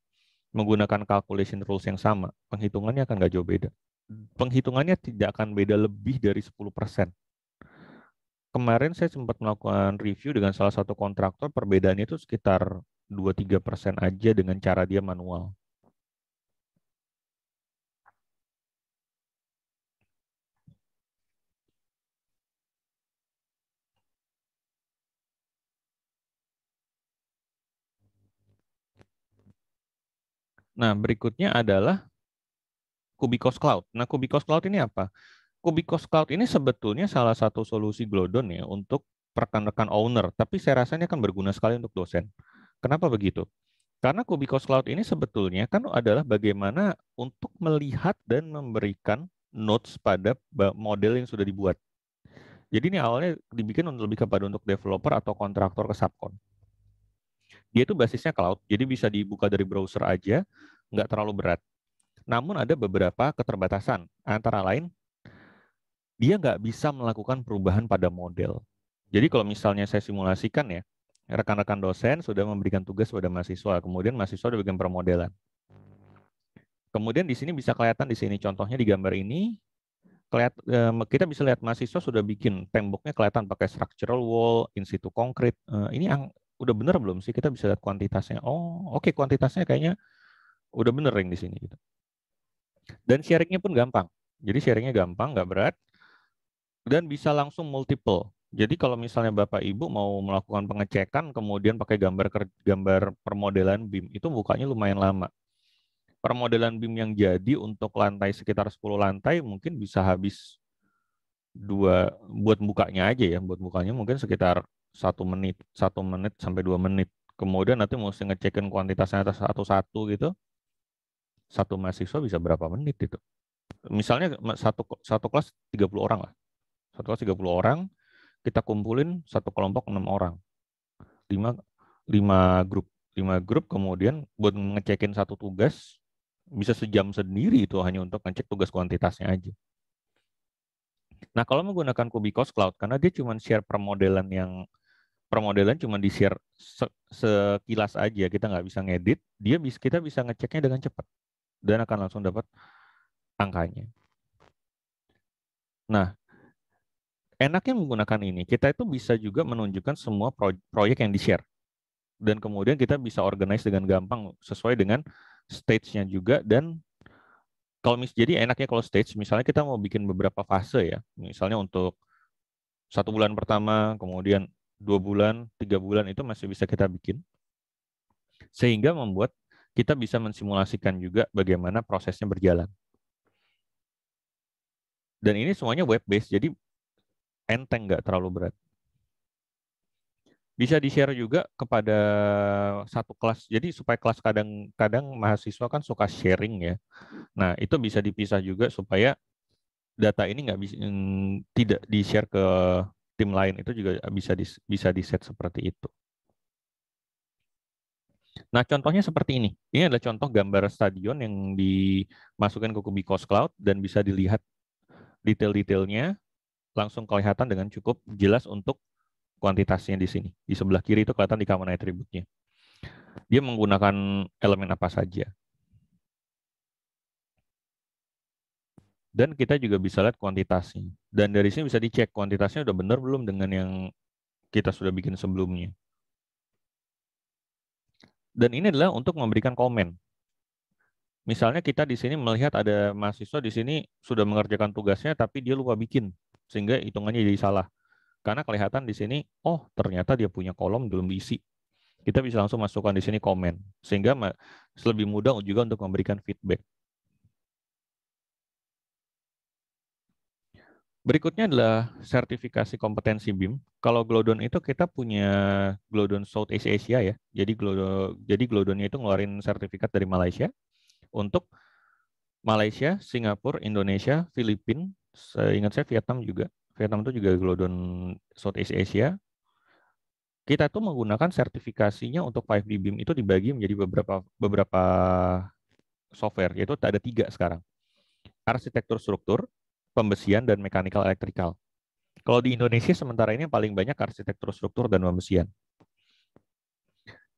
menggunakan calculation rules yang sama, penghitungannya akan nggak jauh beda. Penghitungannya tidak akan beda lebih dari 10%. Kemarin saya sempat melakukan review dengan salah satu kontraktor, perbedaannya itu sekitar 2-3% aja dengan cara dia manual. Nah, berikutnya adalah Kubikos Cloud. Nah, Kubikos Cloud ini apa? Kubikos Cloud ini sebetulnya salah satu solusi Glodon ya untuk rekan-rekan owner, tapi saya rasanya akan berguna sekali untuk dosen. Kenapa begitu? Karena Kubikos Cloud ini sebetulnya kan adalah bagaimana untuk melihat dan memberikan notes pada model yang sudah dibuat. Jadi ini awalnya dibikin untuk lebih kepada untuk developer atau kontraktor ke subcon. Dia itu basisnya cloud, jadi bisa dibuka dari browser aja, nggak terlalu berat. Namun ada beberapa keterbatasan, antara lain dia nggak bisa melakukan perubahan pada model. Jadi kalau misalnya saya simulasikan ya, rekan-rekan dosen sudah memberikan tugas pada mahasiswa, kemudian mahasiswa udah bikin permodelan. Kemudian di sini bisa kelihatan di sini contohnya di gambar ini eh, kita bisa lihat mahasiswa sudah bikin temboknya kelihatan pakai structural wall, in situ concrete. Eh, ini udah bener belum sih kita bisa lihat kuantitasnya oh oke okay, kuantitasnya kayaknya udah bener yang di sini gitu dan sharingnya pun gampang jadi sharingnya gampang nggak berat dan bisa langsung multiple jadi kalau misalnya bapak ibu mau melakukan pengecekan kemudian pakai gambar gambar permodelan BIM itu bukanya lumayan lama permodelan BIM yang jadi untuk lantai sekitar 10 lantai mungkin bisa habis dua buat bukanya aja ya buat bukanya mungkin sekitar satu menit, satu menit sampai dua menit. Kemudian nanti mesti ngecekin kuantitasnya atas satu-satu gitu. Satu mahasiswa bisa berapa menit itu? Misalnya satu satu kelas 30 orang lah. Satu kelas 30 orang, kita kumpulin satu kelompok enam orang. lima lima grup, lima grup kemudian buat ngecekin satu tugas bisa sejam sendiri itu hanya untuk ngecek tugas kuantitasnya aja. Nah, kalau menggunakan Kubikos Cloud, karena dia cuma share permodelan yang permodelan cuma di share se sekilas aja kita nggak bisa ngedit dia bisa kita bisa ngeceknya dengan cepat dan akan langsung dapat angkanya nah enaknya menggunakan ini kita itu bisa juga menunjukkan semua proyek yang di share dan kemudian kita bisa organize dengan gampang sesuai dengan stage-nya juga dan kalau mis jadi enaknya kalau stage misalnya kita mau bikin beberapa fase ya misalnya untuk satu bulan pertama kemudian dua bulan, tiga bulan itu masih bisa kita bikin. Sehingga membuat kita bisa mensimulasikan juga bagaimana prosesnya berjalan. Dan ini semuanya web-based, jadi enteng nggak terlalu berat. Bisa di-share juga kepada satu kelas. Jadi supaya kelas kadang-kadang mahasiswa kan suka sharing ya. Nah, itu bisa dipisah juga supaya data ini nggak bisa mm, tidak di-share ke tim lain itu juga bisa di, bisa di set seperti itu. Nah, contohnya seperti ini. Ini adalah contoh gambar stadion yang dimasukkan ke Kubikos Cloud dan bisa dilihat detail-detailnya langsung kelihatan dengan cukup jelas untuk kuantitasnya di sini. Di sebelah kiri itu kelihatan di common attribute-nya. Dia menggunakan elemen apa saja. dan kita juga bisa lihat kuantitasnya. Dan dari sini bisa dicek kuantitasnya udah benar belum dengan yang kita sudah bikin sebelumnya. Dan ini adalah untuk memberikan komen. Misalnya kita di sini melihat ada mahasiswa di sini sudah mengerjakan tugasnya tapi dia lupa bikin sehingga hitungannya jadi salah. Karena kelihatan di sini, oh ternyata dia punya kolom belum diisi. Kita bisa langsung masukkan di sini komen sehingga lebih mudah juga untuk memberikan feedback. Berikutnya adalah sertifikasi kompetensi BIM. Kalau Glodon itu kita punya Glodon South East Asia ya. Jadi Glodon, jadi Glodonnya itu ngeluarin sertifikat dari Malaysia untuk Malaysia, Singapura, Indonesia, Filipina, seingat saya Vietnam juga. Vietnam itu juga Glodon South East Asia. Kita tuh menggunakan sertifikasinya untuk 5D BIM itu dibagi menjadi beberapa beberapa software, yaitu ada tiga sekarang. Arsitektur struktur, pembesian dan mechanical electrical. Kalau di Indonesia sementara ini yang paling banyak arsitektur struktur dan pembesian.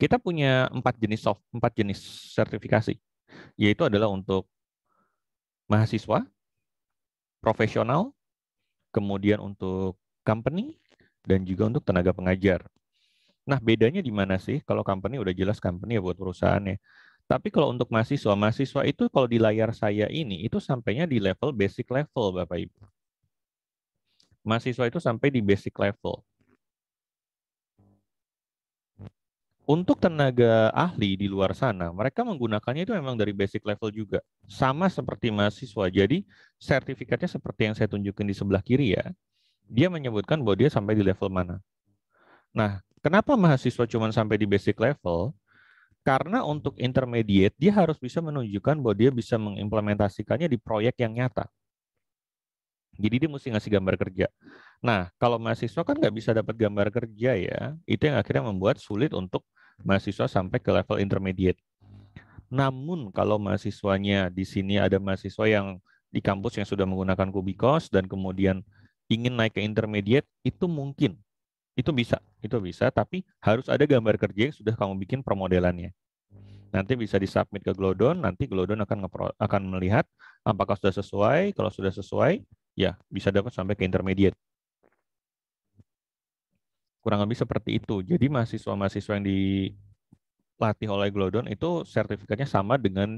Kita punya empat jenis soft, empat jenis sertifikasi, yaitu adalah untuk mahasiswa, profesional, kemudian untuk company, dan juga untuk tenaga pengajar. Nah, bedanya di mana sih? Kalau company udah jelas company ya buat ya. Tapi kalau untuk mahasiswa, mahasiswa itu kalau di layar saya ini itu sampainya di level basic level Bapak Ibu. Mahasiswa itu sampai di basic level. Untuk tenaga ahli di luar sana, mereka menggunakannya itu memang dari basic level juga. Sama seperti mahasiswa. Jadi sertifikatnya seperti yang saya tunjukkan di sebelah kiri ya. Dia menyebutkan bahwa dia sampai di level mana. Nah, kenapa mahasiswa cuma sampai di basic level? Karena untuk intermediate, dia harus bisa menunjukkan bahwa dia bisa mengimplementasikannya di proyek yang nyata. Jadi dia mesti ngasih gambar kerja. Nah, kalau mahasiswa kan nggak bisa dapat gambar kerja ya, itu yang akhirnya membuat sulit untuk mahasiswa sampai ke level intermediate. Namun kalau mahasiswanya di sini ada mahasiswa yang di kampus yang sudah menggunakan Kubikos dan kemudian ingin naik ke intermediate, itu mungkin itu bisa, itu bisa, tapi harus ada gambar kerja yang sudah kamu bikin permodelannya. Hmm. Nanti bisa disubmit ke Glodon, nanti Glodon akan akan melihat apakah sudah sesuai. Kalau sudah sesuai, ya bisa dapat sampai ke intermediate. Kurang lebih seperti itu. Jadi mahasiswa-mahasiswa yang dilatih oleh Glodon itu sertifikatnya sama dengan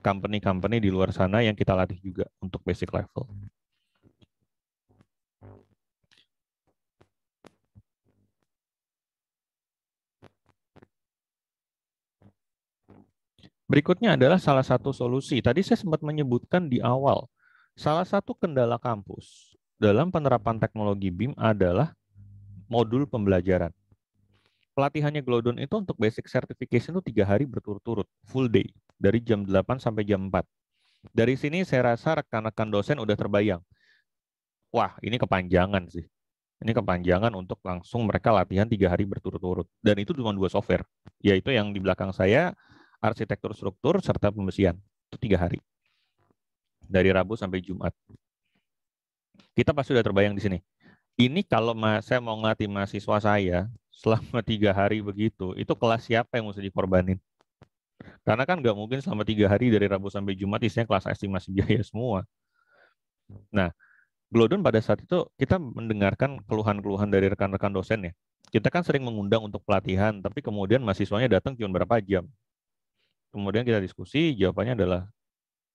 company-company di luar sana yang kita latih juga untuk basic level. Berikutnya adalah salah satu solusi. Tadi saya sempat menyebutkan di awal, salah satu kendala kampus dalam penerapan teknologi BIM adalah modul pembelajaran. Pelatihannya Glodon itu untuk basic certification itu tiga hari berturut-turut, full day, dari jam 8 sampai jam 4. Dari sini saya rasa rekan-rekan dosen udah terbayang. Wah, ini kepanjangan sih. Ini kepanjangan untuk langsung mereka latihan tiga hari berturut-turut. Dan itu cuma dua software, yaitu yang di belakang saya, arsitektur struktur, serta pembersihan. Itu tiga hari. Dari Rabu sampai Jumat. Kita pasti sudah terbayang di sini. Ini kalau saya mau ngelatih mahasiswa saya selama tiga hari begitu, itu kelas siapa yang mesti dikorbanin? Karena kan nggak mungkin selama tiga hari dari Rabu sampai Jumat isinya kelas estimasi biaya semua. Nah, Glodon pada saat itu kita mendengarkan keluhan-keluhan dari rekan-rekan dosen ya. Kita kan sering mengundang untuk pelatihan, tapi kemudian mahasiswanya datang cuma berapa jam kemudian kita diskusi, jawabannya adalah,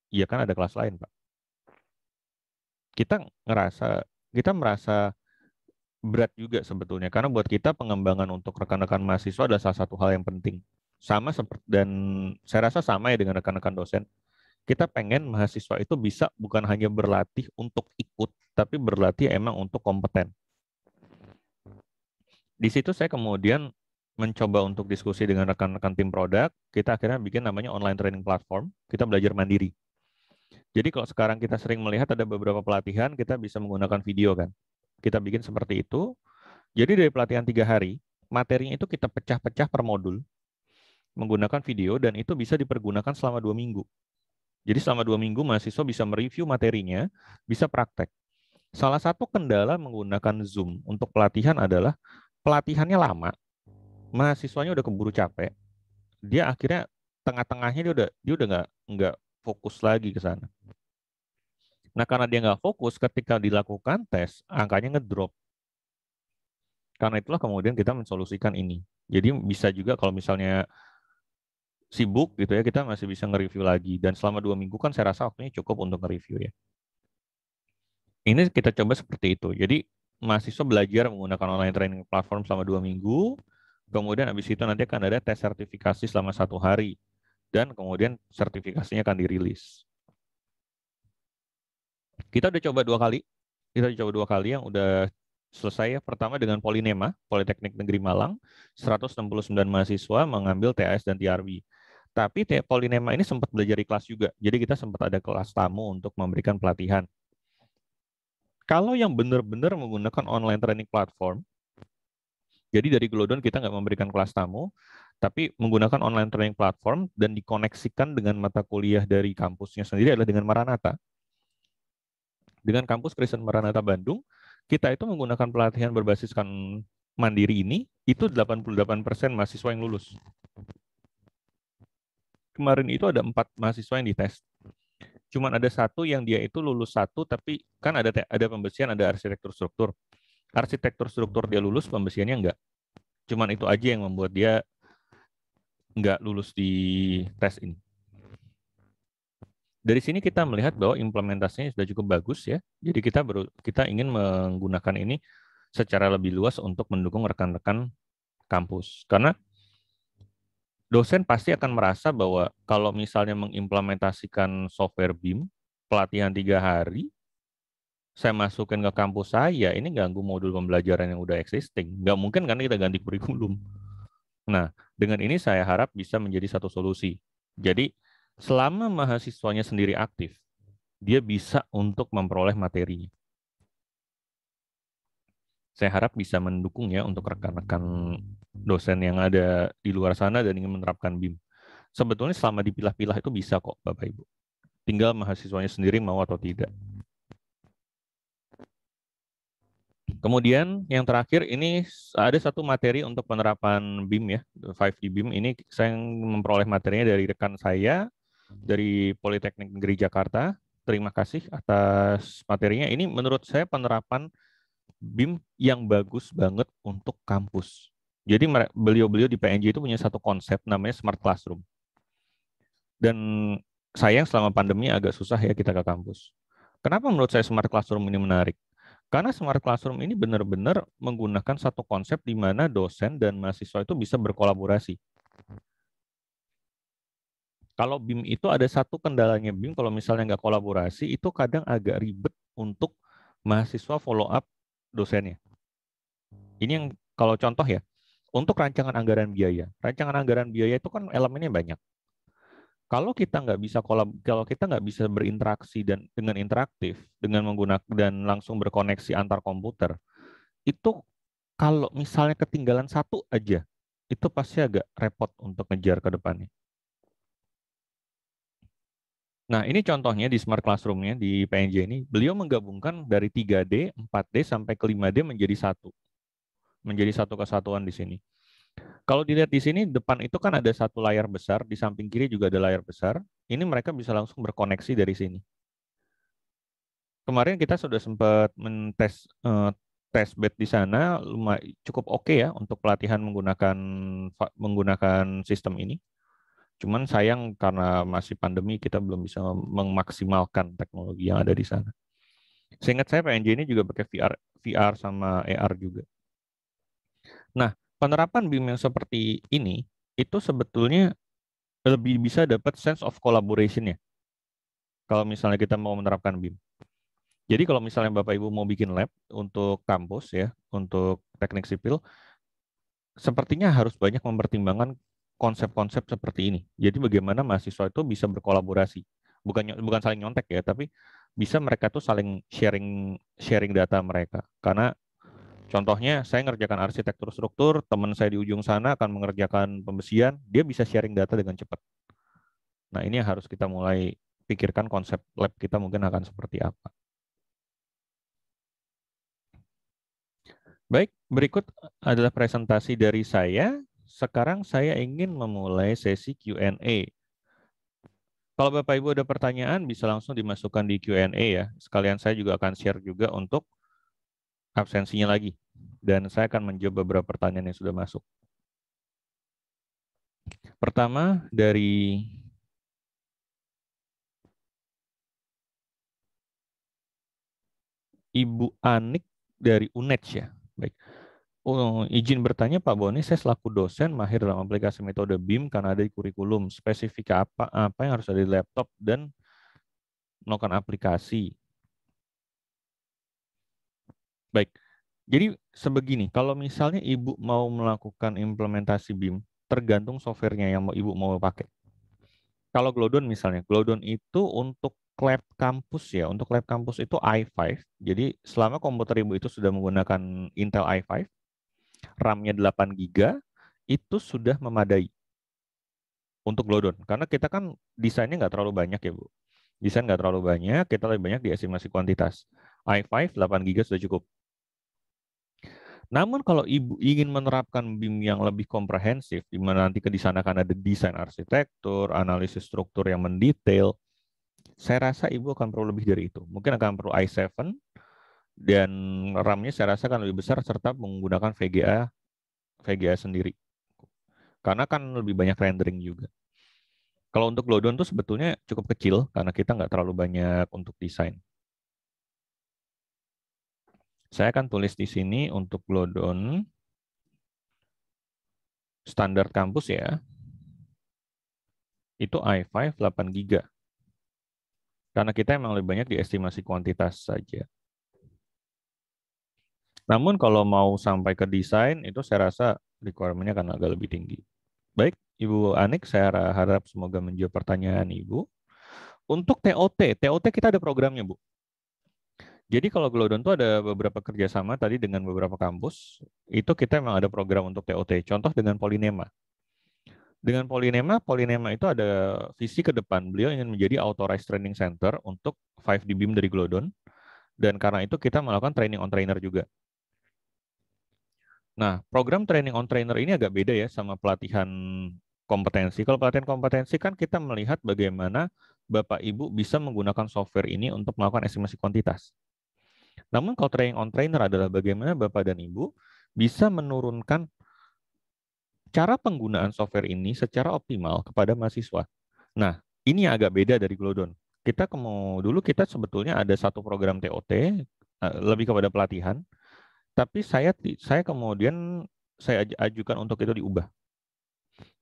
iya kan ada kelas lain, Pak. Kita ngerasa, kita merasa berat juga sebetulnya, karena buat kita pengembangan untuk rekan-rekan mahasiswa adalah salah satu hal yang penting. Sama seperti, dan saya rasa sama ya dengan rekan-rekan dosen, kita pengen mahasiswa itu bisa bukan hanya berlatih untuk ikut, tapi berlatih emang untuk kompeten. Di situ saya kemudian mencoba untuk diskusi dengan rekan-rekan tim produk, kita akhirnya bikin namanya online training platform, kita belajar mandiri. Jadi kalau sekarang kita sering melihat ada beberapa pelatihan, kita bisa menggunakan video kan. Kita bikin seperti itu. Jadi dari pelatihan tiga hari, materinya itu kita pecah-pecah per modul menggunakan video dan itu bisa dipergunakan selama dua minggu. Jadi selama dua minggu mahasiswa bisa mereview materinya, bisa praktek. Salah satu kendala menggunakan Zoom untuk pelatihan adalah pelatihannya lama, mahasiswanya udah keburu capek dia akhirnya tengah-tengahnya dia udah dia udah nggak nggak fokus lagi ke sana nah karena dia nggak fokus ketika dilakukan tes angkanya ngedrop karena itulah kemudian kita mensolusikan ini jadi bisa juga kalau misalnya sibuk gitu ya kita masih bisa nge-review lagi dan selama dua minggu kan saya rasa waktunya cukup untuk nge-review ya ini kita coba seperti itu jadi mahasiswa belajar menggunakan online training platform selama dua minggu Kemudian habis itu nanti akan ada tes sertifikasi selama satu hari. Dan kemudian sertifikasinya akan dirilis. Kita udah coba dua kali. Kita udah coba dua kali yang udah selesai ya. Pertama dengan Polinema, Politeknik Negeri Malang, 169 mahasiswa mengambil TAS dan TRB. Tapi Polinema ini sempat belajar di kelas juga. Jadi kita sempat ada kelas tamu untuk memberikan pelatihan. Kalau yang benar-benar menggunakan online training platform, jadi dari Glodon kita nggak memberikan kelas tamu, tapi menggunakan online training platform dan dikoneksikan dengan mata kuliah dari kampusnya sendiri adalah dengan Maranatha. Dengan kampus Kristen Maranatha Bandung, kita itu menggunakan pelatihan berbasiskan mandiri ini, itu 88% mahasiswa yang lulus. Kemarin itu ada empat mahasiswa yang dites. Cuman ada satu yang dia itu lulus satu, tapi kan ada ada pembesian, ada arsitektur struktur arsitektur struktur dia lulus, pembesiannya enggak. Cuman itu aja yang membuat dia enggak lulus di tes ini. Dari sini kita melihat bahwa implementasinya sudah cukup bagus ya. Jadi kita baru kita ingin menggunakan ini secara lebih luas untuk mendukung rekan-rekan kampus. Karena dosen pasti akan merasa bahwa kalau misalnya mengimplementasikan software BIM pelatihan tiga hari saya masukin ke kampus saya, ini ganggu modul pembelajaran yang udah existing. Nggak mungkin karena kita ganti kurikulum. Nah, dengan ini saya harap bisa menjadi satu solusi. Jadi, selama mahasiswanya sendiri aktif, dia bisa untuk memperoleh materinya. Saya harap bisa mendukung ya untuk rekan-rekan dosen yang ada di luar sana dan ingin menerapkan BIM. Sebetulnya selama dipilah-pilah itu bisa kok, Bapak Ibu. Tinggal mahasiswanya sendiri mau atau tidak. Kemudian yang terakhir ini ada satu materi untuk penerapan BIM ya, 5D BIM. Ini saya memperoleh materinya dari rekan saya dari Politeknik Negeri Jakarta. Terima kasih atas materinya. Ini menurut saya penerapan BIM yang bagus banget untuk kampus. Jadi beliau-beliau di PNJ itu punya satu konsep namanya Smart Classroom. Dan sayang selama pandemi agak susah ya kita ke kampus. Kenapa menurut saya Smart Classroom ini menarik? Karena smart classroom ini benar-benar menggunakan satu konsep di mana dosen dan mahasiswa itu bisa berkolaborasi. Kalau BIM itu ada satu kendalanya BIM, kalau misalnya nggak kolaborasi, itu kadang agak ribet untuk mahasiswa follow up dosennya. Ini yang kalau contoh ya, untuk rancangan anggaran biaya. Rancangan anggaran biaya itu kan elemennya banyak kalau kita nggak bisa kolab, kalau kita nggak bisa berinteraksi dan dengan interaktif dengan menggunakan dan langsung berkoneksi antar komputer itu kalau misalnya ketinggalan satu aja itu pasti agak repot untuk ngejar ke depannya. Nah, ini contohnya di Smart Classroom-nya di PNJ ini, beliau menggabungkan dari 3D, 4D sampai ke 5D menjadi satu. Menjadi satu kesatuan di sini. Kalau dilihat di sini, depan itu kan ada satu layar besar, di samping kiri juga ada layar besar. Ini mereka bisa langsung berkoneksi dari sini. Kemarin kita sudah sempat mentes uh, eh, tes bed di sana lumayan cukup oke okay ya untuk pelatihan menggunakan menggunakan sistem ini. Cuman sayang karena masih pandemi kita belum bisa memaksimalkan teknologi yang ada di sana. Seingat saya PNJ ini juga pakai VR, VR sama AR juga. Nah, penerapan BIM yang seperti ini itu sebetulnya lebih bisa dapat sense of collaboration ya. Kalau misalnya kita mau menerapkan BIM. Jadi kalau misalnya Bapak Ibu mau bikin lab untuk kampus ya, untuk teknik sipil, sepertinya harus banyak mempertimbangkan konsep-konsep seperti ini. Jadi bagaimana mahasiswa itu bisa berkolaborasi, bukan bukan saling nyontek ya, tapi bisa mereka tuh saling sharing sharing data mereka. Karena Contohnya, saya ngerjakan arsitektur struktur, teman saya di ujung sana akan mengerjakan pembesian, dia bisa sharing data dengan cepat. Nah, ini yang harus kita mulai pikirkan konsep lab kita mungkin akan seperti apa. Baik, berikut adalah presentasi dari saya. Sekarang saya ingin memulai sesi Q&A. Kalau Bapak Ibu ada pertanyaan, bisa langsung dimasukkan di Q&A ya. Sekalian saya juga akan share juga untuk absensinya lagi. Dan saya akan menjawab beberapa pertanyaan yang sudah masuk. Pertama dari Ibu Anik dari UNED ya. Baik. Oh, izin bertanya Pak Boni, saya selaku dosen mahir dalam aplikasi metode BIM karena ada di kurikulum. Spesifik apa apa yang harus ada di laptop dan melakukan aplikasi. Baik. Jadi sebegini, kalau misalnya ibu mau melakukan implementasi BIM, tergantung softwarenya yang mau ibu mau pakai. Kalau Glodon misalnya, Glodon itu untuk lab kampus ya, untuk lab kampus itu i5. Jadi selama komputer ibu itu sudah menggunakan Intel i5, RAM-nya 8 GB, itu sudah memadai untuk Glodon. Karena kita kan desainnya nggak terlalu banyak ya, Bu. Desain nggak terlalu banyak, kita lebih banyak di estimasi kuantitas. i5 8 GB sudah cukup. Namun kalau ibu ingin menerapkan BIM yang lebih komprehensif, di mana nanti ke di sana akan ada desain arsitektur, analisis struktur yang mendetail, saya rasa ibu akan perlu lebih dari itu. Mungkin akan perlu i7 dan RAM-nya saya rasa akan lebih besar serta menggunakan VGA VGA sendiri. Karena kan lebih banyak rendering juga. Kalau untuk Glodon tuh sebetulnya cukup kecil karena kita nggak terlalu banyak untuk desain. Saya akan tulis di sini untuk glodon standar kampus ya. Itu i5 8 GB. Karena kita emang lebih banyak di estimasi kuantitas saja. Namun kalau mau sampai ke desain, itu saya rasa requirement-nya akan agak lebih tinggi. Baik, Ibu Anik, saya harap semoga menjawab pertanyaan Ibu. Untuk TOT, TOT kita ada programnya, Bu. Jadi kalau Glodon itu ada beberapa kerjasama tadi dengan beberapa kampus, itu kita memang ada program untuk TOT. Contoh dengan Polinema. Dengan Polinema, Polinema itu ada visi ke depan. Beliau ingin menjadi authorized training center untuk 5D BIM dari Glodon. Dan karena itu kita melakukan training on trainer juga. Nah, program training on trainer ini agak beda ya sama pelatihan kompetensi. Kalau pelatihan kompetensi kan kita melihat bagaimana Bapak Ibu bisa menggunakan software ini untuk melakukan estimasi kuantitas. Namun kalau training on trainer adalah bagaimana Bapak dan Ibu bisa menurunkan cara penggunaan software ini secara optimal kepada mahasiswa. Nah, ini yang agak beda dari Glodon. Kita mau dulu kita sebetulnya ada satu program TOT eh, lebih kepada pelatihan, tapi saya saya kemudian saya ajukan untuk itu diubah.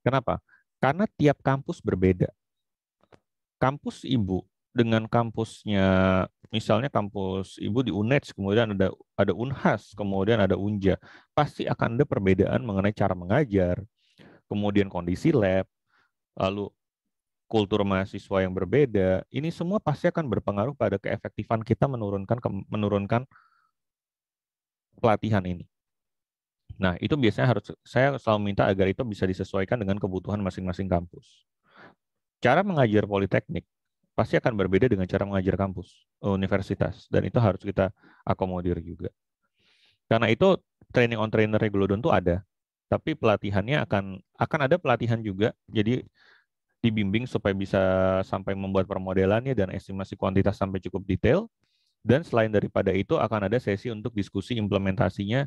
Kenapa? Karena tiap kampus berbeda. Kampus ibu dengan kampusnya misalnya kampus ibu di UNED, kemudian ada ada UNHAS, kemudian ada UNJA, pasti akan ada perbedaan mengenai cara mengajar, kemudian kondisi lab, lalu kultur mahasiswa yang berbeda. Ini semua pasti akan berpengaruh pada keefektifan kita menurunkan menurunkan pelatihan ini. Nah, itu biasanya harus saya selalu minta agar itu bisa disesuaikan dengan kebutuhan masing-masing kampus. Cara mengajar politeknik pasti akan berbeda dengan cara mengajar kampus, universitas, dan itu harus kita akomodir juga. Karena itu training on trainer Glodon itu ada, tapi pelatihannya akan akan ada pelatihan juga, jadi dibimbing supaya bisa sampai membuat permodelannya dan estimasi kuantitas sampai cukup detail. Dan selain daripada itu akan ada sesi untuk diskusi implementasinya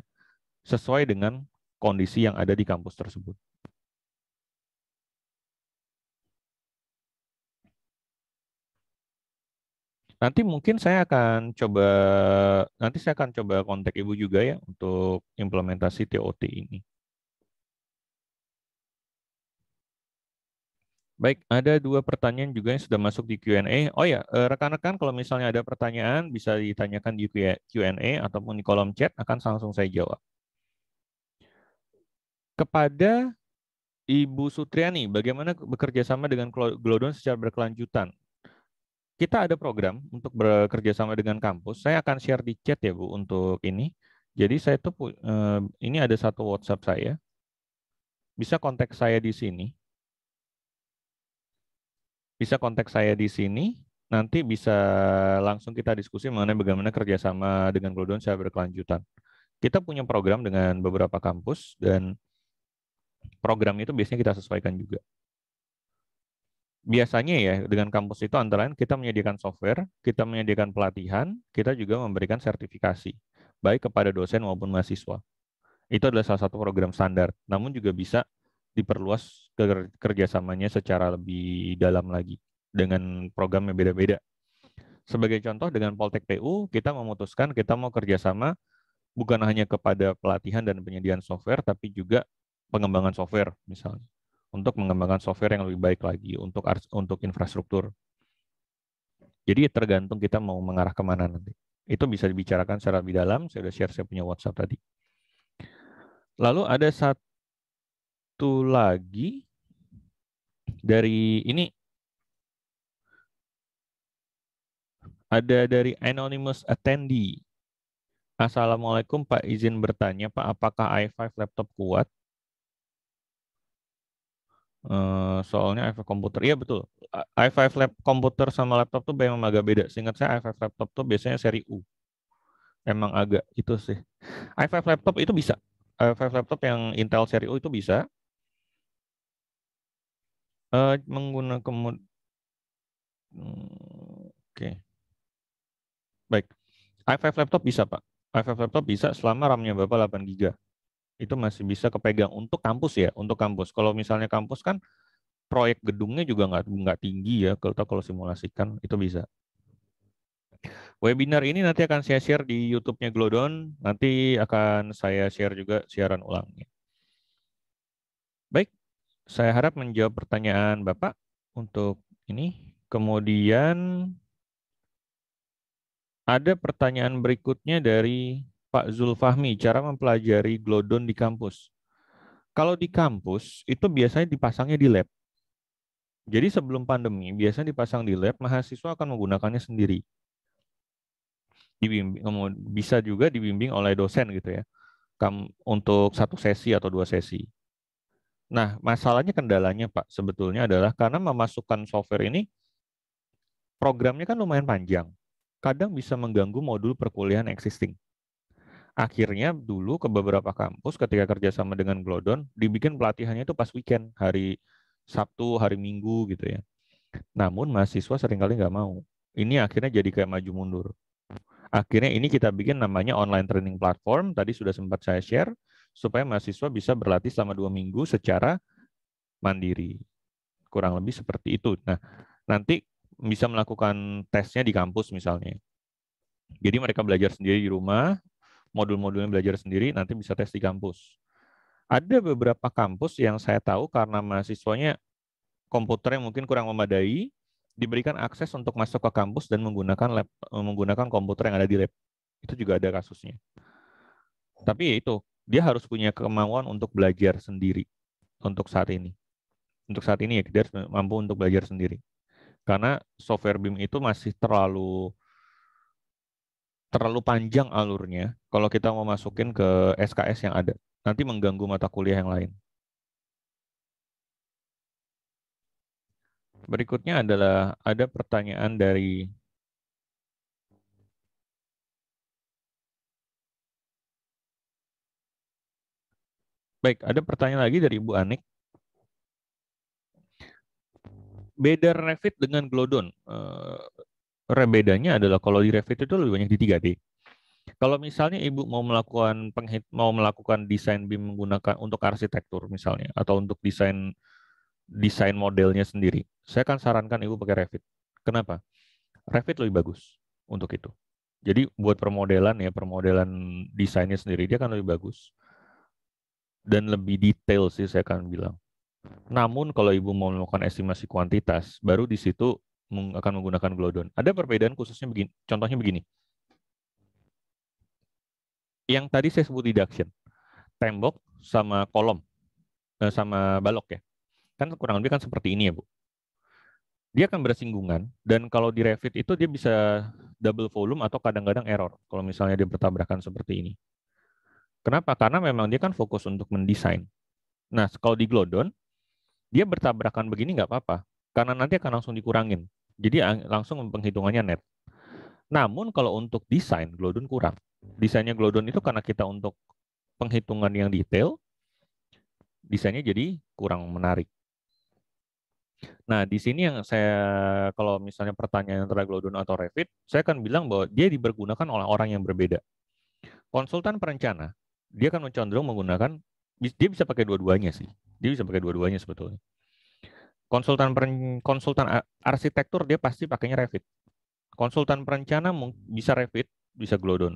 sesuai dengan kondisi yang ada di kampus tersebut. Nanti mungkin saya akan coba nanti saya akan coba kontak Ibu juga ya untuk implementasi TOT ini. Baik, ada dua pertanyaan juga yang sudah masuk di Q&A. Oh ya, eh, rekan-rekan kalau misalnya ada pertanyaan bisa ditanyakan di Q&A ataupun di kolom chat akan langsung saya jawab. Kepada Ibu Sutriani, bagaimana bekerja sama dengan Glodon secara berkelanjutan? kita ada program untuk bekerja sama dengan kampus. Saya akan share di chat ya Bu untuk ini. Jadi saya tuh eh, ini ada satu WhatsApp saya. Bisa kontak saya di sini. Bisa kontak saya di sini. Nanti bisa langsung kita diskusi mengenai bagaimana kerjasama dengan Glodon secara berkelanjutan. Kita punya program dengan beberapa kampus dan program itu biasanya kita sesuaikan juga biasanya ya dengan kampus itu antara lain kita menyediakan software, kita menyediakan pelatihan, kita juga memberikan sertifikasi baik kepada dosen maupun mahasiswa. Itu adalah salah satu program standar. Namun juga bisa diperluas kerjasamanya secara lebih dalam lagi dengan program yang beda-beda. Sebagai contoh dengan Poltek PU, kita memutuskan kita mau kerjasama bukan hanya kepada pelatihan dan penyediaan software, tapi juga pengembangan software misalnya untuk mengembangkan software yang lebih baik lagi untuk untuk infrastruktur. Jadi tergantung kita mau mengarah kemana nanti. Itu bisa dibicarakan secara lebih dalam. Saya sudah share saya punya WhatsApp tadi. Lalu ada satu lagi dari ini ada dari anonymous attendee. Assalamualaikum Pak, izin bertanya Pak, apakah i5 laptop kuat? Eh, soalnya i5 komputer, iya betul. i5 lab komputer sama laptop tuh memang agak beda. Seingat saya i5 laptop tuh biasanya seri U. Emang agak itu sih. i5 laptop itu bisa. i5 laptop yang Intel seri U itu bisa. Uh, menggunakan kemud... Oke. Okay. Baik. i5 laptop bisa, Pak. i5 laptop bisa selama RAM-nya Bapak 8 GB itu masih bisa kepegang untuk kampus ya, untuk kampus. Kalau misalnya kampus kan proyek gedungnya juga nggak nggak tinggi ya, kalau kalau simulasikan itu bisa. Webinar ini nanti akan saya share di YouTube-nya Glodon, nanti akan saya share juga siaran ulangnya. Baik, saya harap menjawab pertanyaan Bapak untuk ini. Kemudian ada pertanyaan berikutnya dari Pak Zulfahmi, cara mempelajari glodon di kampus. Kalau di kampus, itu biasanya dipasangnya di lab. Jadi sebelum pandemi, biasanya dipasang di lab, mahasiswa akan menggunakannya sendiri. Dibimbing, bisa juga dibimbing oleh dosen gitu ya, untuk satu sesi atau dua sesi. Nah, masalahnya kendalanya Pak, sebetulnya adalah karena memasukkan software ini, programnya kan lumayan panjang. Kadang bisa mengganggu modul perkuliahan existing akhirnya dulu ke beberapa kampus ketika kerjasama dengan Glodon dibikin pelatihannya itu pas weekend hari Sabtu hari Minggu gitu ya namun mahasiswa seringkali nggak mau ini akhirnya jadi kayak maju mundur akhirnya ini kita bikin namanya online training platform tadi sudah sempat saya share supaya mahasiswa bisa berlatih selama dua minggu secara mandiri kurang lebih seperti itu nah nanti bisa melakukan tesnya di kampus misalnya jadi mereka belajar sendiri di rumah, modul-modulnya belajar sendiri, nanti bisa tes di kampus. Ada beberapa kampus yang saya tahu karena mahasiswanya komputernya mungkin kurang memadai, diberikan akses untuk masuk ke kampus dan menggunakan lab, eh, menggunakan komputer yang ada di lab. Itu juga ada kasusnya. Tapi ya itu, dia harus punya kemauan untuk belajar sendiri untuk saat ini. Untuk saat ini ya dia harus mampu untuk belajar sendiri. Karena software BIM itu masih terlalu terlalu panjang alurnya kalau kita mau masukin ke SKS yang ada. Nanti mengganggu mata kuliah yang lain. Berikutnya adalah ada pertanyaan dari Baik, ada pertanyaan lagi dari Ibu Anik. Beda Revit dengan Glodon. Eh, Perbedaannya adalah kalau di Revit itu lebih banyak di 3D. Kalau misalnya ibu mau melakukan penghit mau melakukan desain BIM menggunakan untuk arsitektur misalnya atau untuk desain desain modelnya sendiri, saya akan sarankan ibu pakai Revit. Kenapa? Revit lebih bagus untuk itu. Jadi buat permodelan ya permodelan desainnya sendiri dia akan lebih bagus dan lebih detail sih saya akan bilang. Namun kalau ibu mau melakukan estimasi kuantitas, baru di situ akan menggunakan glodon. Ada perbedaan khususnya begini. Contohnya begini. Yang tadi saya sebut deduction. Tembok sama kolom eh, sama balok ya. Kan kurang lebih kan seperti ini ya, Bu. Dia akan bersinggungan dan kalau di Revit itu dia bisa double volume atau kadang-kadang error kalau misalnya dia bertabrakan seperti ini. Kenapa? Karena memang dia kan fokus untuk mendesain. Nah, kalau di Glodon, dia bertabrakan begini nggak apa-apa karena nanti akan langsung dikurangin. Jadi langsung penghitungannya net. Namun kalau untuk desain Glodon kurang. Desainnya Glodon itu karena kita untuk penghitungan yang detail, desainnya jadi kurang menarik. Nah, di sini yang saya kalau misalnya pertanyaan antara Glodon atau Revit, saya akan bilang bahwa dia dipergunakan oleh orang yang berbeda. Konsultan perencana, dia akan cenderung menggunakan dia bisa pakai dua-duanya sih. Dia bisa pakai dua-duanya sebetulnya konsultan per, konsultan arsitektur dia pasti pakainya Revit. Konsultan perencana bisa Revit, bisa Glodon.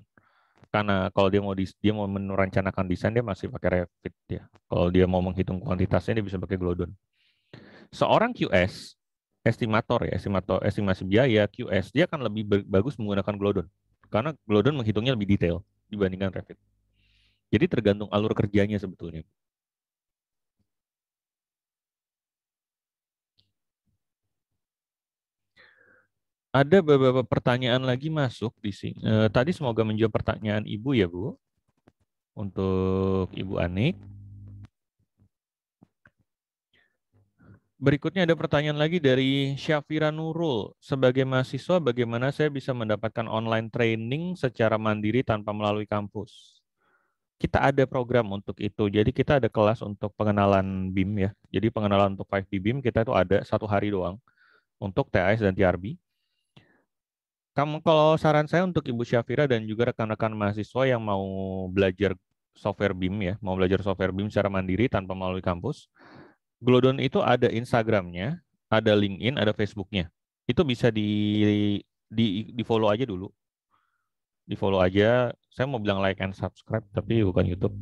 Karena kalau dia mau dia mau merencanakan desain dia masih pakai Revit ya. Kalau dia mau menghitung kuantitasnya dia bisa pakai Glodon. Seorang QS estimator ya, estimator estimasi biaya QS dia akan lebih bagus menggunakan Glodon karena Glodon menghitungnya lebih detail dibandingkan Revit. Jadi tergantung alur kerjanya sebetulnya. Ada beberapa pertanyaan lagi masuk di sini. Eh, tadi semoga menjawab pertanyaan Ibu ya, Bu. Untuk Ibu Anik. Berikutnya ada pertanyaan lagi dari Syafira Nurul. Sebagai mahasiswa, bagaimana saya bisa mendapatkan online training secara mandiri tanpa melalui kampus? Kita ada program untuk itu. Jadi kita ada kelas untuk pengenalan BIM ya. Jadi pengenalan untuk 5D BIM kita itu ada satu hari doang untuk TAS dan TRB. Kamu kalau saran saya untuk Ibu Syafira dan juga rekan-rekan mahasiswa yang mau belajar software BIM ya, mau belajar software BIM secara mandiri tanpa melalui kampus, Glodon itu ada Instagramnya, ada LinkedIn, ada Facebooknya. Itu bisa di di di follow aja dulu. Di follow aja. Saya mau bilang like and subscribe tapi bukan YouTube.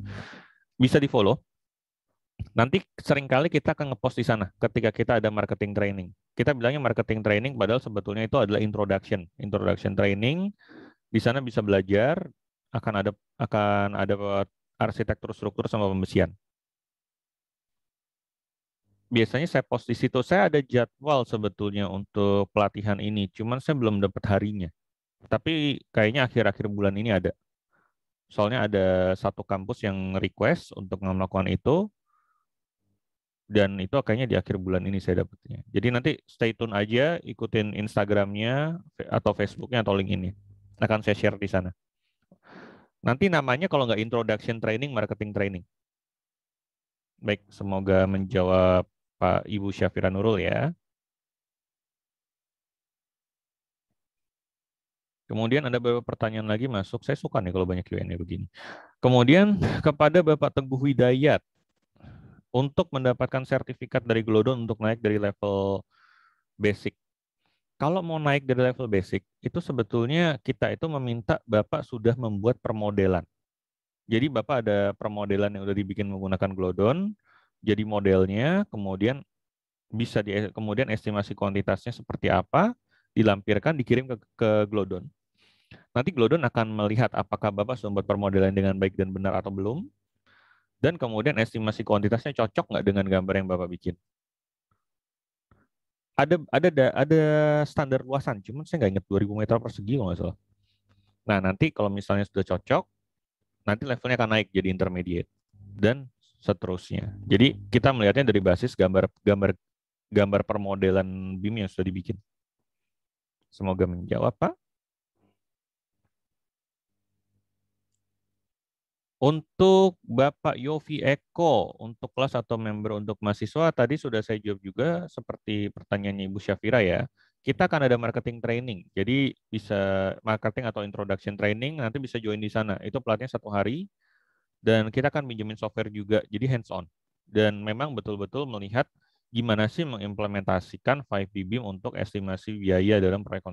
Bisa di follow Nanti seringkali kita akan ngepost di sana ketika kita ada marketing training. Kita bilangnya marketing training padahal sebetulnya itu adalah introduction, introduction training. Di sana bisa belajar akan ada akan ada arsitektur struktur sama pembesian. Biasanya saya post di situ. Saya ada jadwal sebetulnya untuk pelatihan ini, cuman saya belum dapat harinya. Tapi kayaknya akhir-akhir bulan ini ada soalnya ada satu kampus yang request untuk melakukan itu dan itu kayaknya di akhir bulan ini saya dapatnya. Jadi nanti stay tune aja, ikutin Instagramnya atau Facebooknya atau link ini. Akan saya share di sana. Nanti namanya kalau nggak introduction training, marketing training. Baik, semoga menjawab Pak Ibu Syafira Nurul ya. Kemudian ada beberapa pertanyaan lagi masuk. Saya suka nih kalau banyak Q&A begini. Kemudian kepada Bapak Teguh Widayat, untuk mendapatkan sertifikat dari Glodon untuk naik dari level basic. Kalau mau naik dari level basic, itu sebetulnya kita itu meminta Bapak sudah membuat permodelan. Jadi Bapak ada permodelan yang sudah dibikin menggunakan Glodon, jadi modelnya, kemudian bisa di, kemudian estimasi kuantitasnya seperti apa, dilampirkan, dikirim ke, ke Glodon. Nanti Glodon akan melihat apakah Bapak sudah membuat permodelan dengan baik dan benar atau belum, dan kemudian estimasi kuantitasnya cocok nggak dengan gambar yang Bapak bikin? Ada ada ada standar luasan, cuman saya nggak ingat 2000 meter persegi kalau nggak salah. Nah nanti kalau misalnya sudah cocok, nanti levelnya akan naik jadi intermediate dan seterusnya. Jadi kita melihatnya dari basis gambar gambar gambar permodelan BIM yang sudah dibikin. Semoga menjawab Pak. Untuk Bapak Yofi Eko, untuk kelas atau member untuk mahasiswa, tadi sudah saya jawab juga seperti pertanyaannya Ibu Syafira ya. Kita akan ada marketing training, jadi bisa marketing atau introduction training, nanti bisa join di sana. Itu pelatnya satu hari, dan kita akan minjemin software juga, jadi hands-on. Dan memang betul-betul melihat gimana sih mengimplementasikan 5D BIM untuk estimasi biaya dalam proyek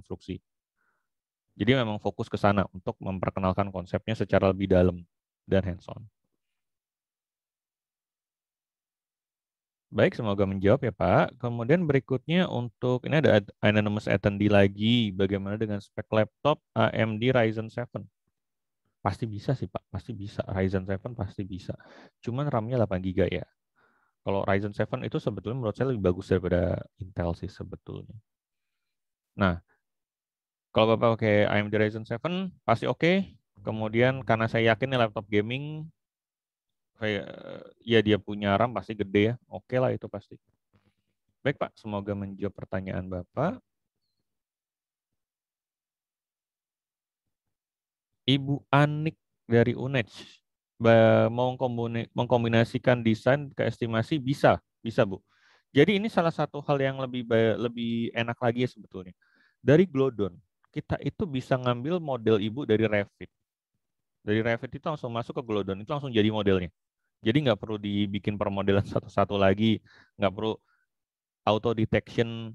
Jadi memang fokus ke sana untuk memperkenalkan konsepnya secara lebih dalam dan hands-on. Baik, semoga menjawab ya Pak. Kemudian berikutnya untuk, ini ada anonymous attendee lagi, bagaimana dengan spek laptop AMD Ryzen 7? Pasti bisa sih Pak, pasti bisa. Ryzen 7 pasti bisa. Cuman RAM-nya 8 GB ya. Kalau Ryzen 7 itu sebetulnya menurut saya lebih bagus daripada Intel sih sebetulnya. Nah, kalau Bapak pakai AMD Ryzen 7, pasti oke. Okay. Kemudian karena saya yakin ini laptop gaming saya ya dia punya RAM pasti gede ya. Oke lah itu pasti. Baik Pak, semoga menjawab pertanyaan Bapak. Ibu Anik dari UNEDS, mau mengkombinasikan desain ke estimasi bisa, bisa Bu. Jadi ini salah satu hal yang lebih lebih enak lagi ya sebetulnya. Dari Glodon, kita itu bisa ngambil model ibu dari Revit dari Revit itu langsung masuk ke Glodon itu langsung jadi modelnya jadi nggak perlu dibikin permodelan satu-satu lagi nggak perlu auto detection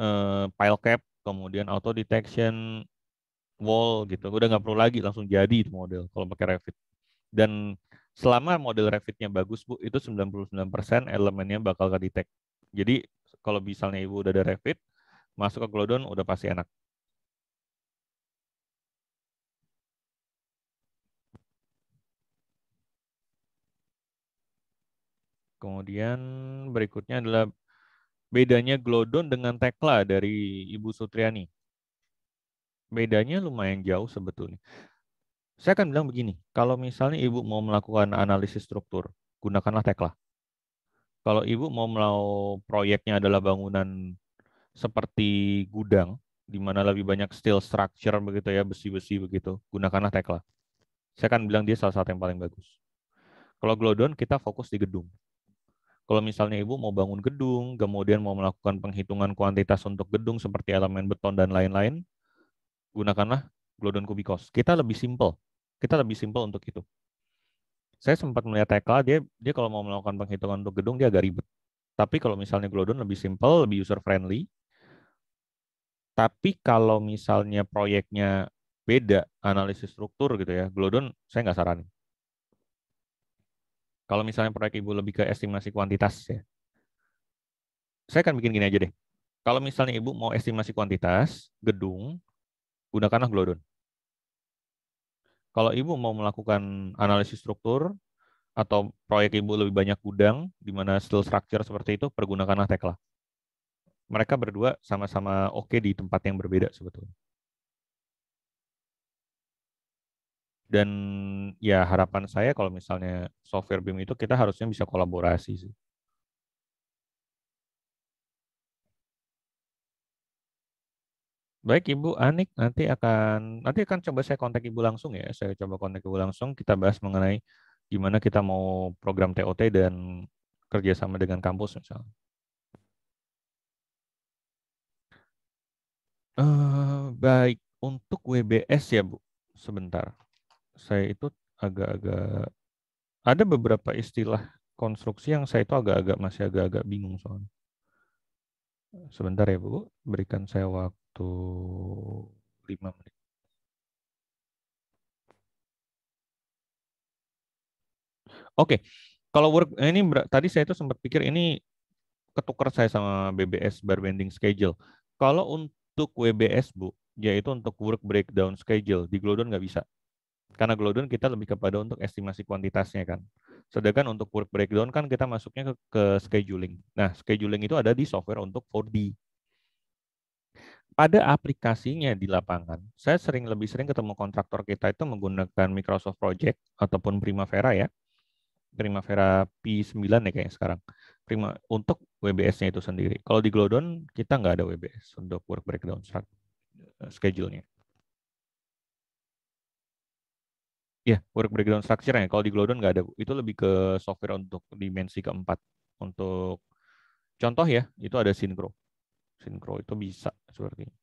eh, pile cap kemudian auto detection wall gitu udah nggak perlu lagi langsung jadi itu model kalau pakai Revit dan selama model Revitnya bagus bu itu 99% elemennya bakal ke detect jadi kalau misalnya ibu udah ada Revit masuk ke Glodon udah pasti enak Kemudian berikutnya adalah bedanya glodon dengan tekla dari Ibu Sutriani. Bedanya lumayan jauh sebetulnya. Saya akan bilang begini, kalau misalnya Ibu mau melakukan analisis struktur, gunakanlah tekla. Kalau Ibu mau melau proyeknya adalah bangunan seperti gudang, di mana lebih banyak steel structure begitu ya, besi-besi begitu, gunakanlah tekla. Saya akan bilang dia salah satu yang paling bagus. Kalau glodon, kita fokus di gedung kalau misalnya Ibu mau bangun gedung, kemudian mau melakukan penghitungan kuantitas untuk gedung seperti elemen beton dan lain-lain, gunakanlah Glodon Kubikos. Kita lebih simpel. Kita lebih simpel untuk itu. Saya sempat melihat Tekla, dia dia kalau mau melakukan penghitungan untuk gedung, dia agak ribet. Tapi kalau misalnya Glodon lebih simpel, lebih user-friendly. Tapi kalau misalnya proyeknya beda analisis struktur gitu ya, Glodon saya nggak saranin kalau misalnya proyek Ibu lebih ke estimasi kuantitas ya. Saya akan bikin gini aja deh. Kalau misalnya Ibu mau estimasi kuantitas, gedung, gunakanlah Glodon. Kalau Ibu mau melakukan analisis struktur, atau proyek Ibu lebih banyak gudang, di mana steel structure seperti itu, pergunakanlah Tekla. Mereka berdua sama-sama oke di tempat yang berbeda sebetulnya. dan ya harapan saya kalau misalnya software BIM itu kita harusnya bisa kolaborasi sih. Baik Ibu Anik nanti akan nanti akan coba saya kontak Ibu langsung ya. Saya coba kontak Ibu langsung kita bahas mengenai gimana kita mau program TOT dan kerjasama dengan kampus misalnya. Uh, baik untuk WBS ya Bu. Sebentar saya itu agak-agak ada beberapa istilah konstruksi yang saya itu agak-agak masih agak-agak bingung soalnya. Sebentar ya Bu, berikan saya waktu 5 menit. Oke, okay. kalau work eh, ini tadi saya itu sempat pikir ini ketukar saya sama BBS bar bending schedule. Kalau untuk WBS Bu, yaitu untuk work breakdown schedule di Glodon nggak bisa. Karena glodon kita lebih kepada untuk estimasi kuantitasnya kan. Sedangkan untuk work breakdown kan kita masuknya ke, ke scheduling. Nah, scheduling itu ada di software untuk 4D. Pada aplikasinya di lapangan, saya sering lebih sering ketemu kontraktor kita itu menggunakan Microsoft Project ataupun Primavera ya. Primavera P9 ya kayaknya sekarang. Prima, untuk WBS-nya itu sendiri. Kalau di Glodon, kita nggak ada WBS untuk work breakdown eh, schedule-nya. Iya, work breakdown structure ya. Kalau di Glowdown nggak ada. Itu lebih ke software untuk dimensi keempat. Untuk contoh ya, itu ada Synchro. Synchro itu bisa seperti ini.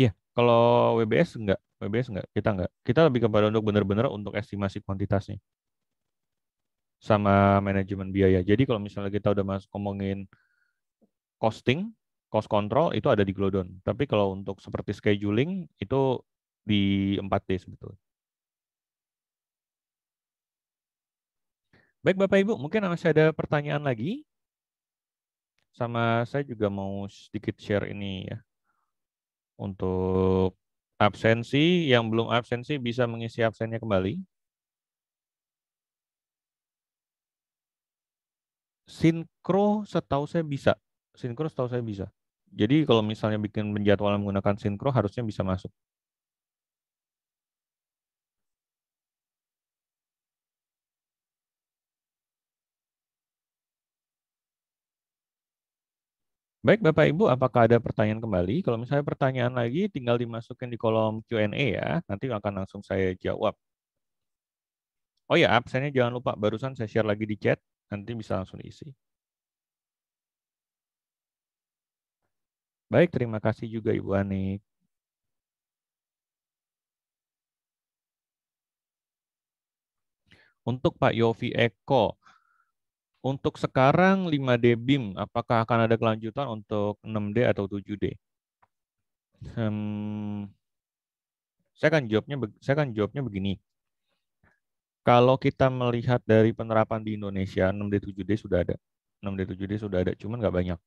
Iya, kalau WBS enggak, WBS enggak, kita enggak. Kita lebih kepada untuk benar-benar untuk estimasi kuantitasnya sama manajemen biaya. Jadi kalau misalnya kita udah mas ngomongin costing, cost control itu ada di Glodon. Tapi kalau untuk seperti scheduling itu di 4D sebetulnya. Baik Bapak Ibu, mungkin masih ada pertanyaan lagi? Sama saya juga mau sedikit share ini ya. Untuk absensi, yang belum absensi bisa mengisi absennya kembali. sinkro setahu saya bisa. Sinkro setahu saya bisa. Jadi kalau misalnya bikin penjadwalan menggunakan sinkro harusnya bisa masuk. Baik Bapak Ibu, apakah ada pertanyaan kembali? Kalau misalnya pertanyaan lagi tinggal dimasukkan di kolom Q&A ya. Nanti akan langsung saya jawab. Oh ya, absennya jangan lupa barusan saya share lagi di chat. Nanti bisa langsung diisi. Baik, terima kasih juga Ibu Anik. Untuk Pak Yofi Eko, untuk sekarang 5D BIM, apakah akan ada kelanjutan untuk 6D atau 7D? Hmm, saya akan jawabnya saya akan jawabnya begini. Kalau kita melihat dari penerapan di Indonesia, 6D 7D sudah ada. 6D 7D sudah ada, cuman nggak banyak.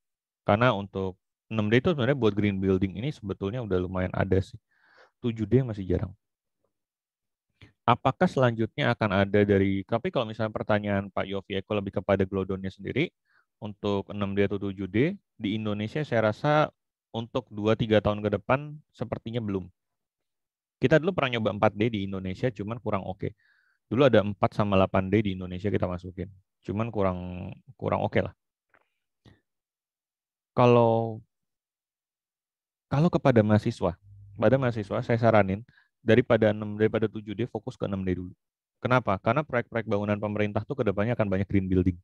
Karena untuk 6D itu sebenarnya buat green building ini sebetulnya udah lumayan ada sih. 7D masih jarang. Apakah selanjutnya akan ada dari, tapi kalau misalnya pertanyaan Pak Yofi Eko eh, lebih kepada glodonnya sendiri, untuk 6D atau 7D, di Indonesia saya rasa untuk 2-3 tahun ke depan sepertinya belum. Kita dulu pernah nyoba 4D di Indonesia, cuman kurang oke. Okay dulu ada 4 sama 8D di Indonesia kita masukin. Cuman kurang kurang oke okay lah. Kalau kalau kepada mahasiswa, pada mahasiswa saya saranin daripada 6 daripada 7D fokus ke 6D dulu. Kenapa? Karena proyek-proyek bangunan pemerintah tuh kedepannya akan banyak green building.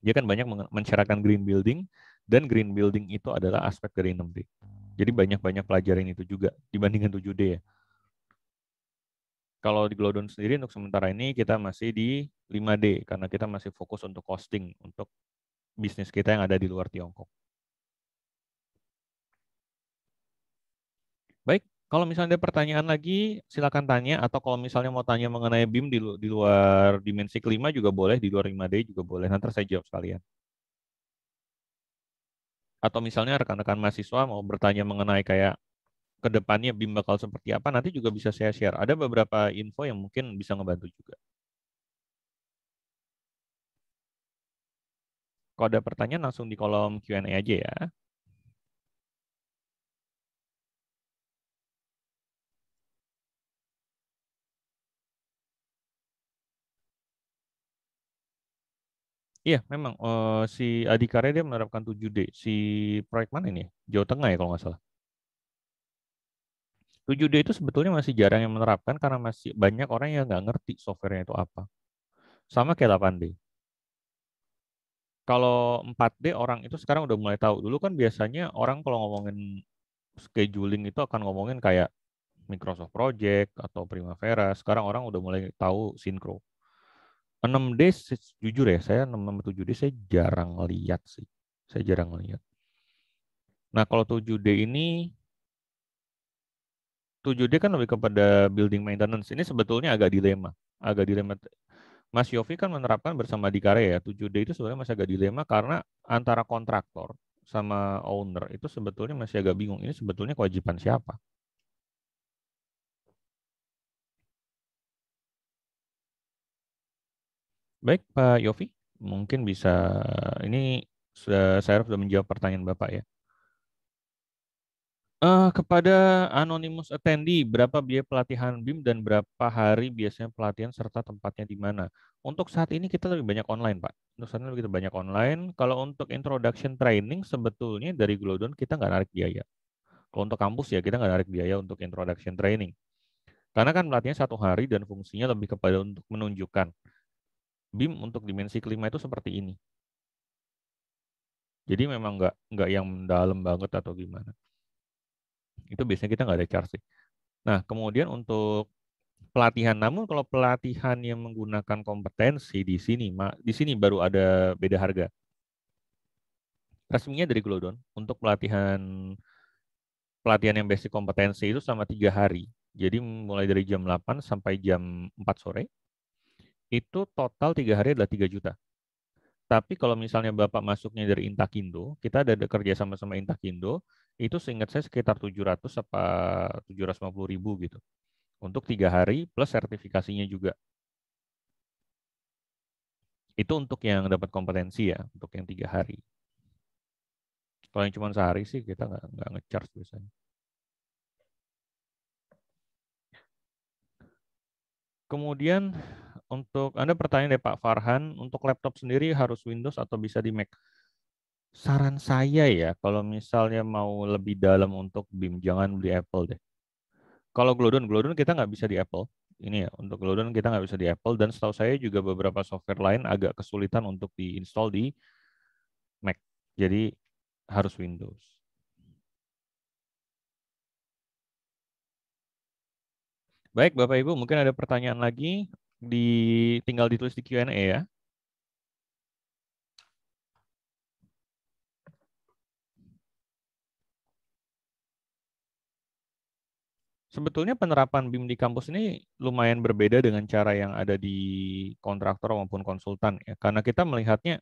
Dia kan banyak mencerahkan green building dan green building itu adalah aspek dari 6D. Jadi banyak-banyak pelajarin itu juga dibandingkan 7D ya. Kalau di Glodon sendiri untuk sementara ini kita masih di 5D karena kita masih fokus untuk costing untuk bisnis kita yang ada di luar Tiongkok. Baik, kalau misalnya ada pertanyaan lagi silakan tanya atau kalau misalnya mau tanya mengenai BIM di, di luar dimensi kelima juga boleh, di luar 5D juga boleh. Nanti saya jawab sekalian atau misalnya rekan-rekan mahasiswa mau bertanya mengenai kayak kedepannya BIM bakal seperti apa nanti juga bisa saya share. Ada beberapa info yang mungkin bisa ngebantu juga. Kalau ada pertanyaan langsung di kolom Q&A aja ya. Iya, memang uh, si Adikarya dia menerapkan 7D. Si proyek mana ini? Ya? Jawa Tengah ya kalau nggak salah. 7D itu sebetulnya masih jarang yang menerapkan karena masih banyak orang yang nggak ngerti softwarenya itu apa. Sama kayak 8D. Kalau 4D orang itu sekarang udah mulai tahu. Dulu kan biasanya orang kalau ngomongin scheduling itu akan ngomongin kayak Microsoft Project atau Primavera. Sekarang orang udah mulai tahu Synchro. 6D jujur ya, saya 6 7D saya jarang lihat sih. Saya jarang lihat. Nah, kalau 7D ini 7D kan lebih kepada building maintenance. Ini sebetulnya agak dilema. Agak dilema. Mas Yofi kan menerapkan bersama di karya ya. 7D itu sebenarnya masih agak dilema karena antara kontraktor sama owner itu sebetulnya masih agak bingung. Ini sebetulnya kewajiban siapa? Baik, Pak Yofi, mungkin bisa ini eh, saya sudah menjawab pertanyaan Bapak ya. Uh, kepada anonymous attendee, berapa biaya pelatihan BIM dan berapa hari biasanya pelatihan serta tempatnya di mana? Untuk saat ini kita lebih banyak online, Pak. Untuk saat ini kita banyak online. Kalau untuk introduction training, sebetulnya dari Glodon kita nggak narik biaya. Kalau untuk kampus ya kita nggak narik biaya untuk introduction training. Karena kan pelatihnya satu hari dan fungsinya lebih kepada untuk menunjukkan. BIM untuk dimensi kelima itu seperti ini. Jadi memang nggak nggak yang mendalam banget atau gimana. Itu biasanya kita nggak ada charge sih. Nah, kemudian untuk pelatihan, namun kalau pelatihan yang menggunakan kompetensi di sini, di sini baru ada beda harga. Resminya dari Glodon untuk pelatihan pelatihan yang basic kompetensi itu sama tiga hari. Jadi mulai dari jam 8 sampai jam 4 sore, itu total tiga hari adalah 3 juta. Tapi kalau misalnya Bapak masuknya dari Intakindo, kita ada kerja sama sama Intakindo, itu seingat saya sekitar 700 apa 750 ribu gitu. Untuk tiga hari plus sertifikasinya juga. Itu untuk yang dapat kompetensi ya, untuk yang tiga hari. Kalau yang cuma sehari sih kita nggak nggak ngecharge biasanya. Kemudian untuk Anda pertanyaan dari Pak Farhan, untuk laptop sendiri harus Windows atau bisa di Mac? saran saya ya, kalau misalnya mau lebih dalam untuk BIM, jangan beli Apple deh. Kalau Glodon, Glodon kita nggak bisa di Apple. Ini ya, untuk Glodon kita nggak bisa di Apple. Dan setahu saya juga beberapa software lain agak kesulitan untuk diinstal di Mac. Jadi harus Windows. Baik, Bapak Ibu, mungkin ada pertanyaan lagi di tinggal ditulis di Q&A ya. Sebetulnya penerapan BIM di kampus ini lumayan berbeda dengan cara yang ada di kontraktor maupun konsultan ya, karena kita melihatnya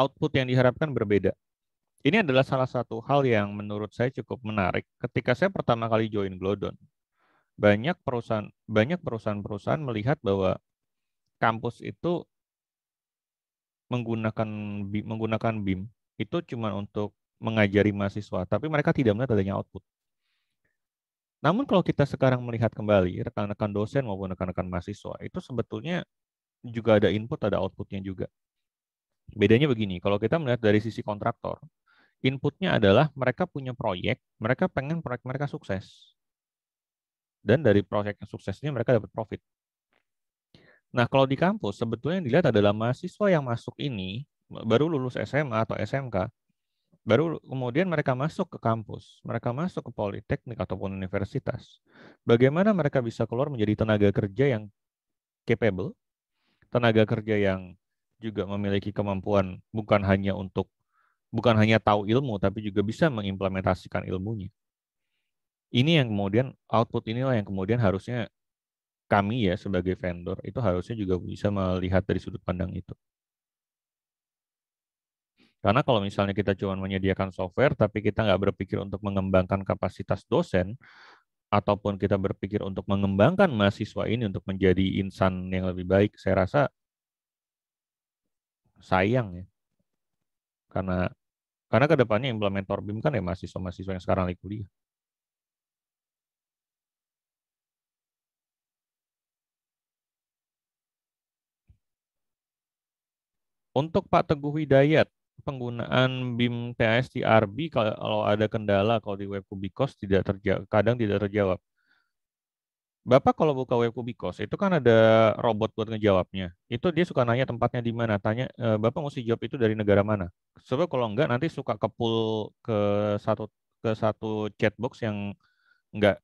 output yang diharapkan berbeda. Ini adalah salah satu hal yang menurut saya cukup menarik. Ketika saya pertama kali join Glodon, banyak perusahaan banyak perusahaan-perusahaan melihat bahwa kampus itu menggunakan menggunakan BIM itu cuma untuk mengajari mahasiswa, tapi mereka tidak melihat adanya output. Namun kalau kita sekarang melihat kembali rekan-rekan dosen maupun rekan-rekan mahasiswa itu sebetulnya juga ada input ada outputnya juga. Bedanya begini, kalau kita melihat dari sisi kontraktor, inputnya adalah mereka punya proyek, mereka pengen proyek mereka sukses. Dan dari proyek yang sukses ini mereka dapat profit. Nah, kalau di kampus sebetulnya yang dilihat adalah mahasiswa yang masuk ini baru lulus SMA atau SMK, Baru kemudian mereka masuk ke kampus, mereka masuk ke politeknik ataupun universitas. Bagaimana mereka bisa keluar menjadi tenaga kerja yang capable, tenaga kerja yang juga memiliki kemampuan bukan hanya untuk bukan hanya tahu ilmu tapi juga bisa mengimplementasikan ilmunya. Ini yang kemudian output inilah yang kemudian harusnya kami ya sebagai vendor itu harusnya juga bisa melihat dari sudut pandang itu. Karena kalau misalnya kita cuma menyediakan software, tapi kita nggak berpikir untuk mengembangkan kapasitas dosen, ataupun kita berpikir untuk mengembangkan mahasiswa ini untuk menjadi insan yang lebih baik, saya rasa sayang ya. Karena karena kedepannya implementor BIM kan ya mahasiswa-mahasiswa yang sekarang lagi kuliah. Untuk Pak Teguh Widayat penggunaan BIM TAS di RB kalau ada kendala kalau di web Kubikos tidak terjawab, kadang tidak terjawab. Bapak kalau buka web Kubikos itu kan ada robot buat ngejawabnya. Itu dia suka nanya tempatnya di mana, tanya e, Bapak mesti jawab itu dari negara mana. Sebab kalau enggak nanti suka kepul ke satu ke satu chatbox yang enggak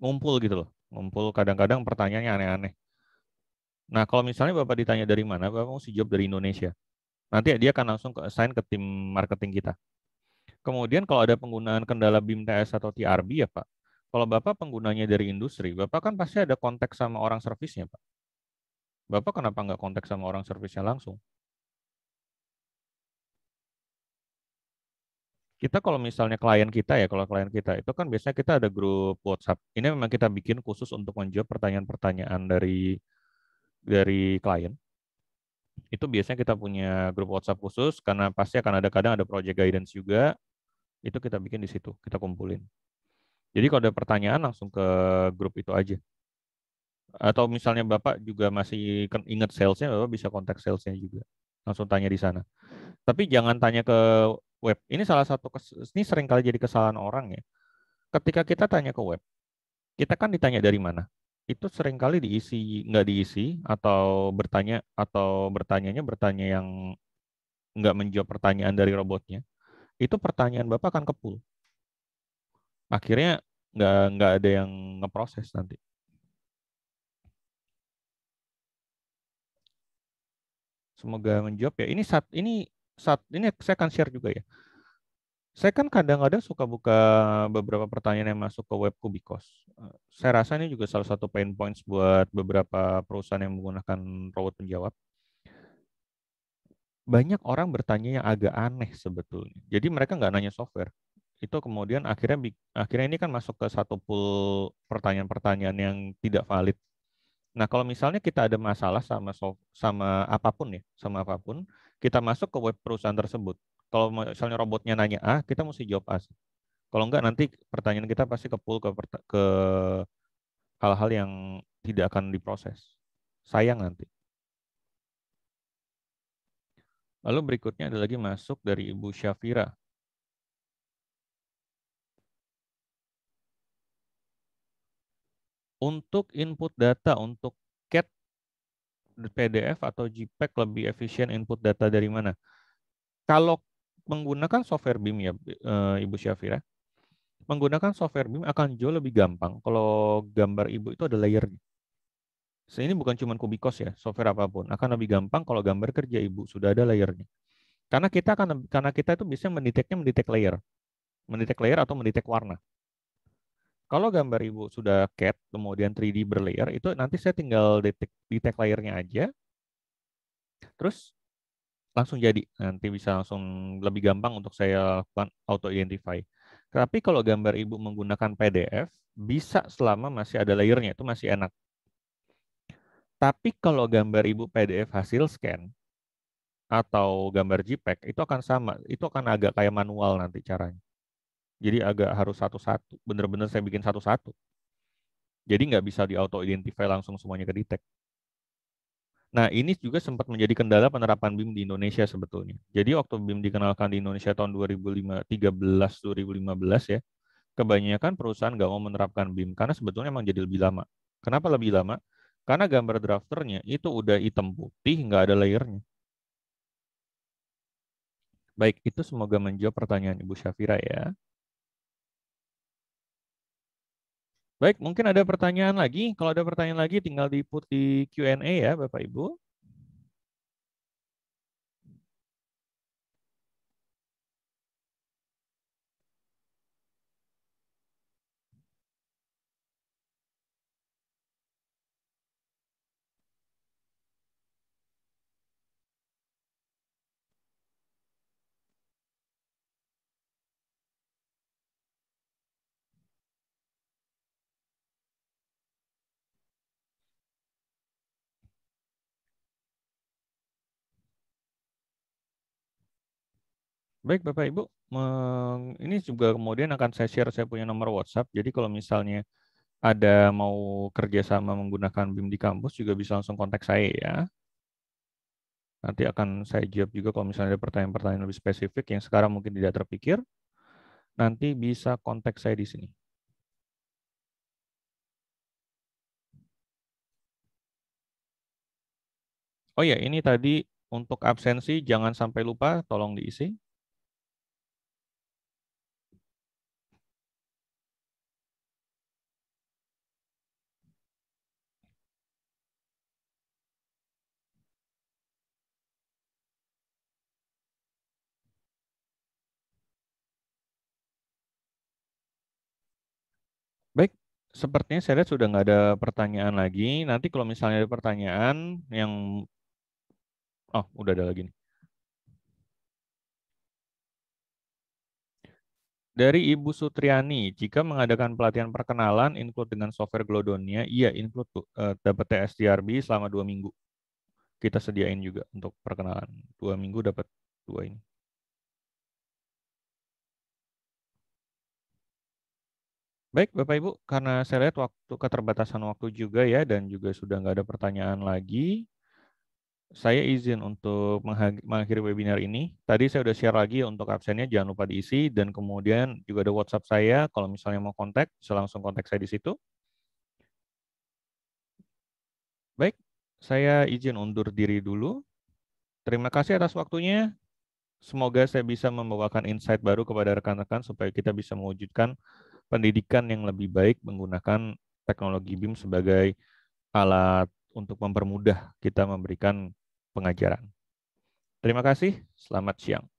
ngumpul gitu loh. Ngumpul kadang-kadang pertanyaannya aneh-aneh. Nah, kalau misalnya Bapak ditanya dari mana, Bapak mesti jawab dari Indonesia. Nanti dia akan langsung ke assign ke tim marketing kita. Kemudian kalau ada penggunaan kendala BIM BIMTS atau TRB ya Pak, kalau Bapak penggunanya dari industri, Bapak kan pasti ada kontak sama orang servisnya Pak. Bapak kenapa nggak kontak sama orang servisnya langsung? kita kalau misalnya klien kita ya, kalau klien kita itu kan biasanya kita ada grup WhatsApp. Ini memang kita bikin khusus untuk menjawab pertanyaan-pertanyaan dari dari klien itu biasanya kita punya grup WhatsApp khusus karena pasti akan ada kadang ada project guidance juga itu kita bikin di situ kita kumpulin jadi kalau ada pertanyaan langsung ke grup itu aja atau misalnya bapak juga masih ingat salesnya bapak bisa kontak salesnya juga langsung tanya di sana tapi jangan tanya ke web ini salah satu ini sering kali jadi kesalahan orang ya ketika kita tanya ke web kita kan ditanya dari mana itu seringkali diisi nggak diisi atau bertanya atau bertanyanya bertanya yang nggak menjawab pertanyaan dari robotnya itu pertanyaan bapak akan kepul akhirnya nggak nggak ada yang ngeproses nanti semoga menjawab ya ini saat ini saat ini saya akan share juga ya saya kan kadang-kadang suka buka beberapa pertanyaan yang masuk ke webku because eh, saya rasa ini juga salah satu pain points buat beberapa perusahaan yang menggunakan robot penjawab. Banyak orang bertanya yang agak aneh sebetulnya. Jadi mereka nggak nanya software. Itu kemudian akhirnya akhirnya ini kan masuk ke satu pool pertanyaan-pertanyaan yang tidak valid. Nah, kalau misalnya kita ada masalah sama sama apapun ya, sama apapun, kita masuk ke web perusahaan tersebut kalau misalnya robotnya nanya A, kita mesti jawab A. Kalau enggak nanti pertanyaan kita pasti kepul ke ke hal-hal yang tidak akan diproses. Sayang nanti. Lalu berikutnya ada lagi masuk dari Ibu Syafira. Untuk input data untuk CAT, PDF atau JPEG lebih efisien input data dari mana? Kalau menggunakan software BIM ya eh, Ibu Syafira. Menggunakan software BIM akan jauh lebih gampang kalau gambar Ibu itu ada layernya. So, ini bukan cuma Kubikos ya, software apapun. Akan lebih gampang kalau gambar kerja Ibu sudah ada layernya. Karena kita akan karena kita itu bisa mendeteknya mendetek layer. Mendetek layer atau mendetek warna. Kalau gambar Ibu sudah CAD, kemudian 3D berlayer, itu nanti saya tinggal detek, detek layernya aja, Terus langsung jadi nanti bisa langsung lebih gampang untuk saya lakukan auto identify. Tapi kalau gambar ibu menggunakan PDF bisa selama masih ada layernya itu masih enak. Tapi kalau gambar ibu PDF hasil scan atau gambar JPEG itu akan sama, itu akan agak kayak manual nanti caranya. Jadi agak harus satu-satu, Bener-bener saya bikin satu-satu. Jadi nggak bisa di auto identify langsung semuanya ke detect. Nah, ini juga sempat menjadi kendala penerapan BIM di Indonesia sebetulnya. Jadi waktu BIM dikenalkan di Indonesia tahun 2013 2015 ya, kebanyakan perusahaan nggak mau menerapkan BIM karena sebetulnya memang jadi lebih lama. Kenapa lebih lama? Karena gambar drafternya itu udah hitam putih, nggak ada layernya. Baik, itu semoga menjawab pertanyaan Ibu Syafira ya. Baik, mungkin ada pertanyaan lagi. Kalau ada pertanyaan lagi tinggal di di Q&A ya Bapak Ibu. Baik Bapak Ibu, ini juga kemudian akan saya share saya punya nomor WhatsApp. Jadi kalau misalnya ada mau kerjasama menggunakan BIM di kampus juga bisa langsung kontak saya ya. Nanti akan saya jawab juga kalau misalnya ada pertanyaan-pertanyaan lebih spesifik yang sekarang mungkin tidak terpikir. Nanti bisa kontak saya di sini. Oh ya, ini tadi untuk absensi jangan sampai lupa tolong diisi. sepertinya saya lihat sudah nggak ada pertanyaan lagi. Nanti kalau misalnya ada pertanyaan yang oh udah ada lagi nih. Dari Ibu Sutriani, jika mengadakan pelatihan perkenalan include dengan software Glodonia, iya include tuh eh, dapat TSDRB selama dua minggu. Kita sediain juga untuk perkenalan dua minggu dapat dua ini. Baik, Bapak Ibu, karena saya lihat waktu keterbatasan waktu juga ya, dan juga sudah nggak ada pertanyaan lagi, saya izin untuk mengakhiri webinar ini. Tadi saya sudah share lagi untuk absennya, jangan lupa diisi, dan kemudian juga ada WhatsApp saya, kalau misalnya mau kontak, bisa langsung kontak saya di situ. Baik, saya izin undur diri dulu. Terima kasih atas waktunya. Semoga saya bisa membawakan insight baru kepada rekan-rekan supaya kita bisa mewujudkan pendidikan yang lebih baik menggunakan teknologi BIM sebagai alat untuk mempermudah kita memberikan pengajaran. Terima kasih, selamat siang.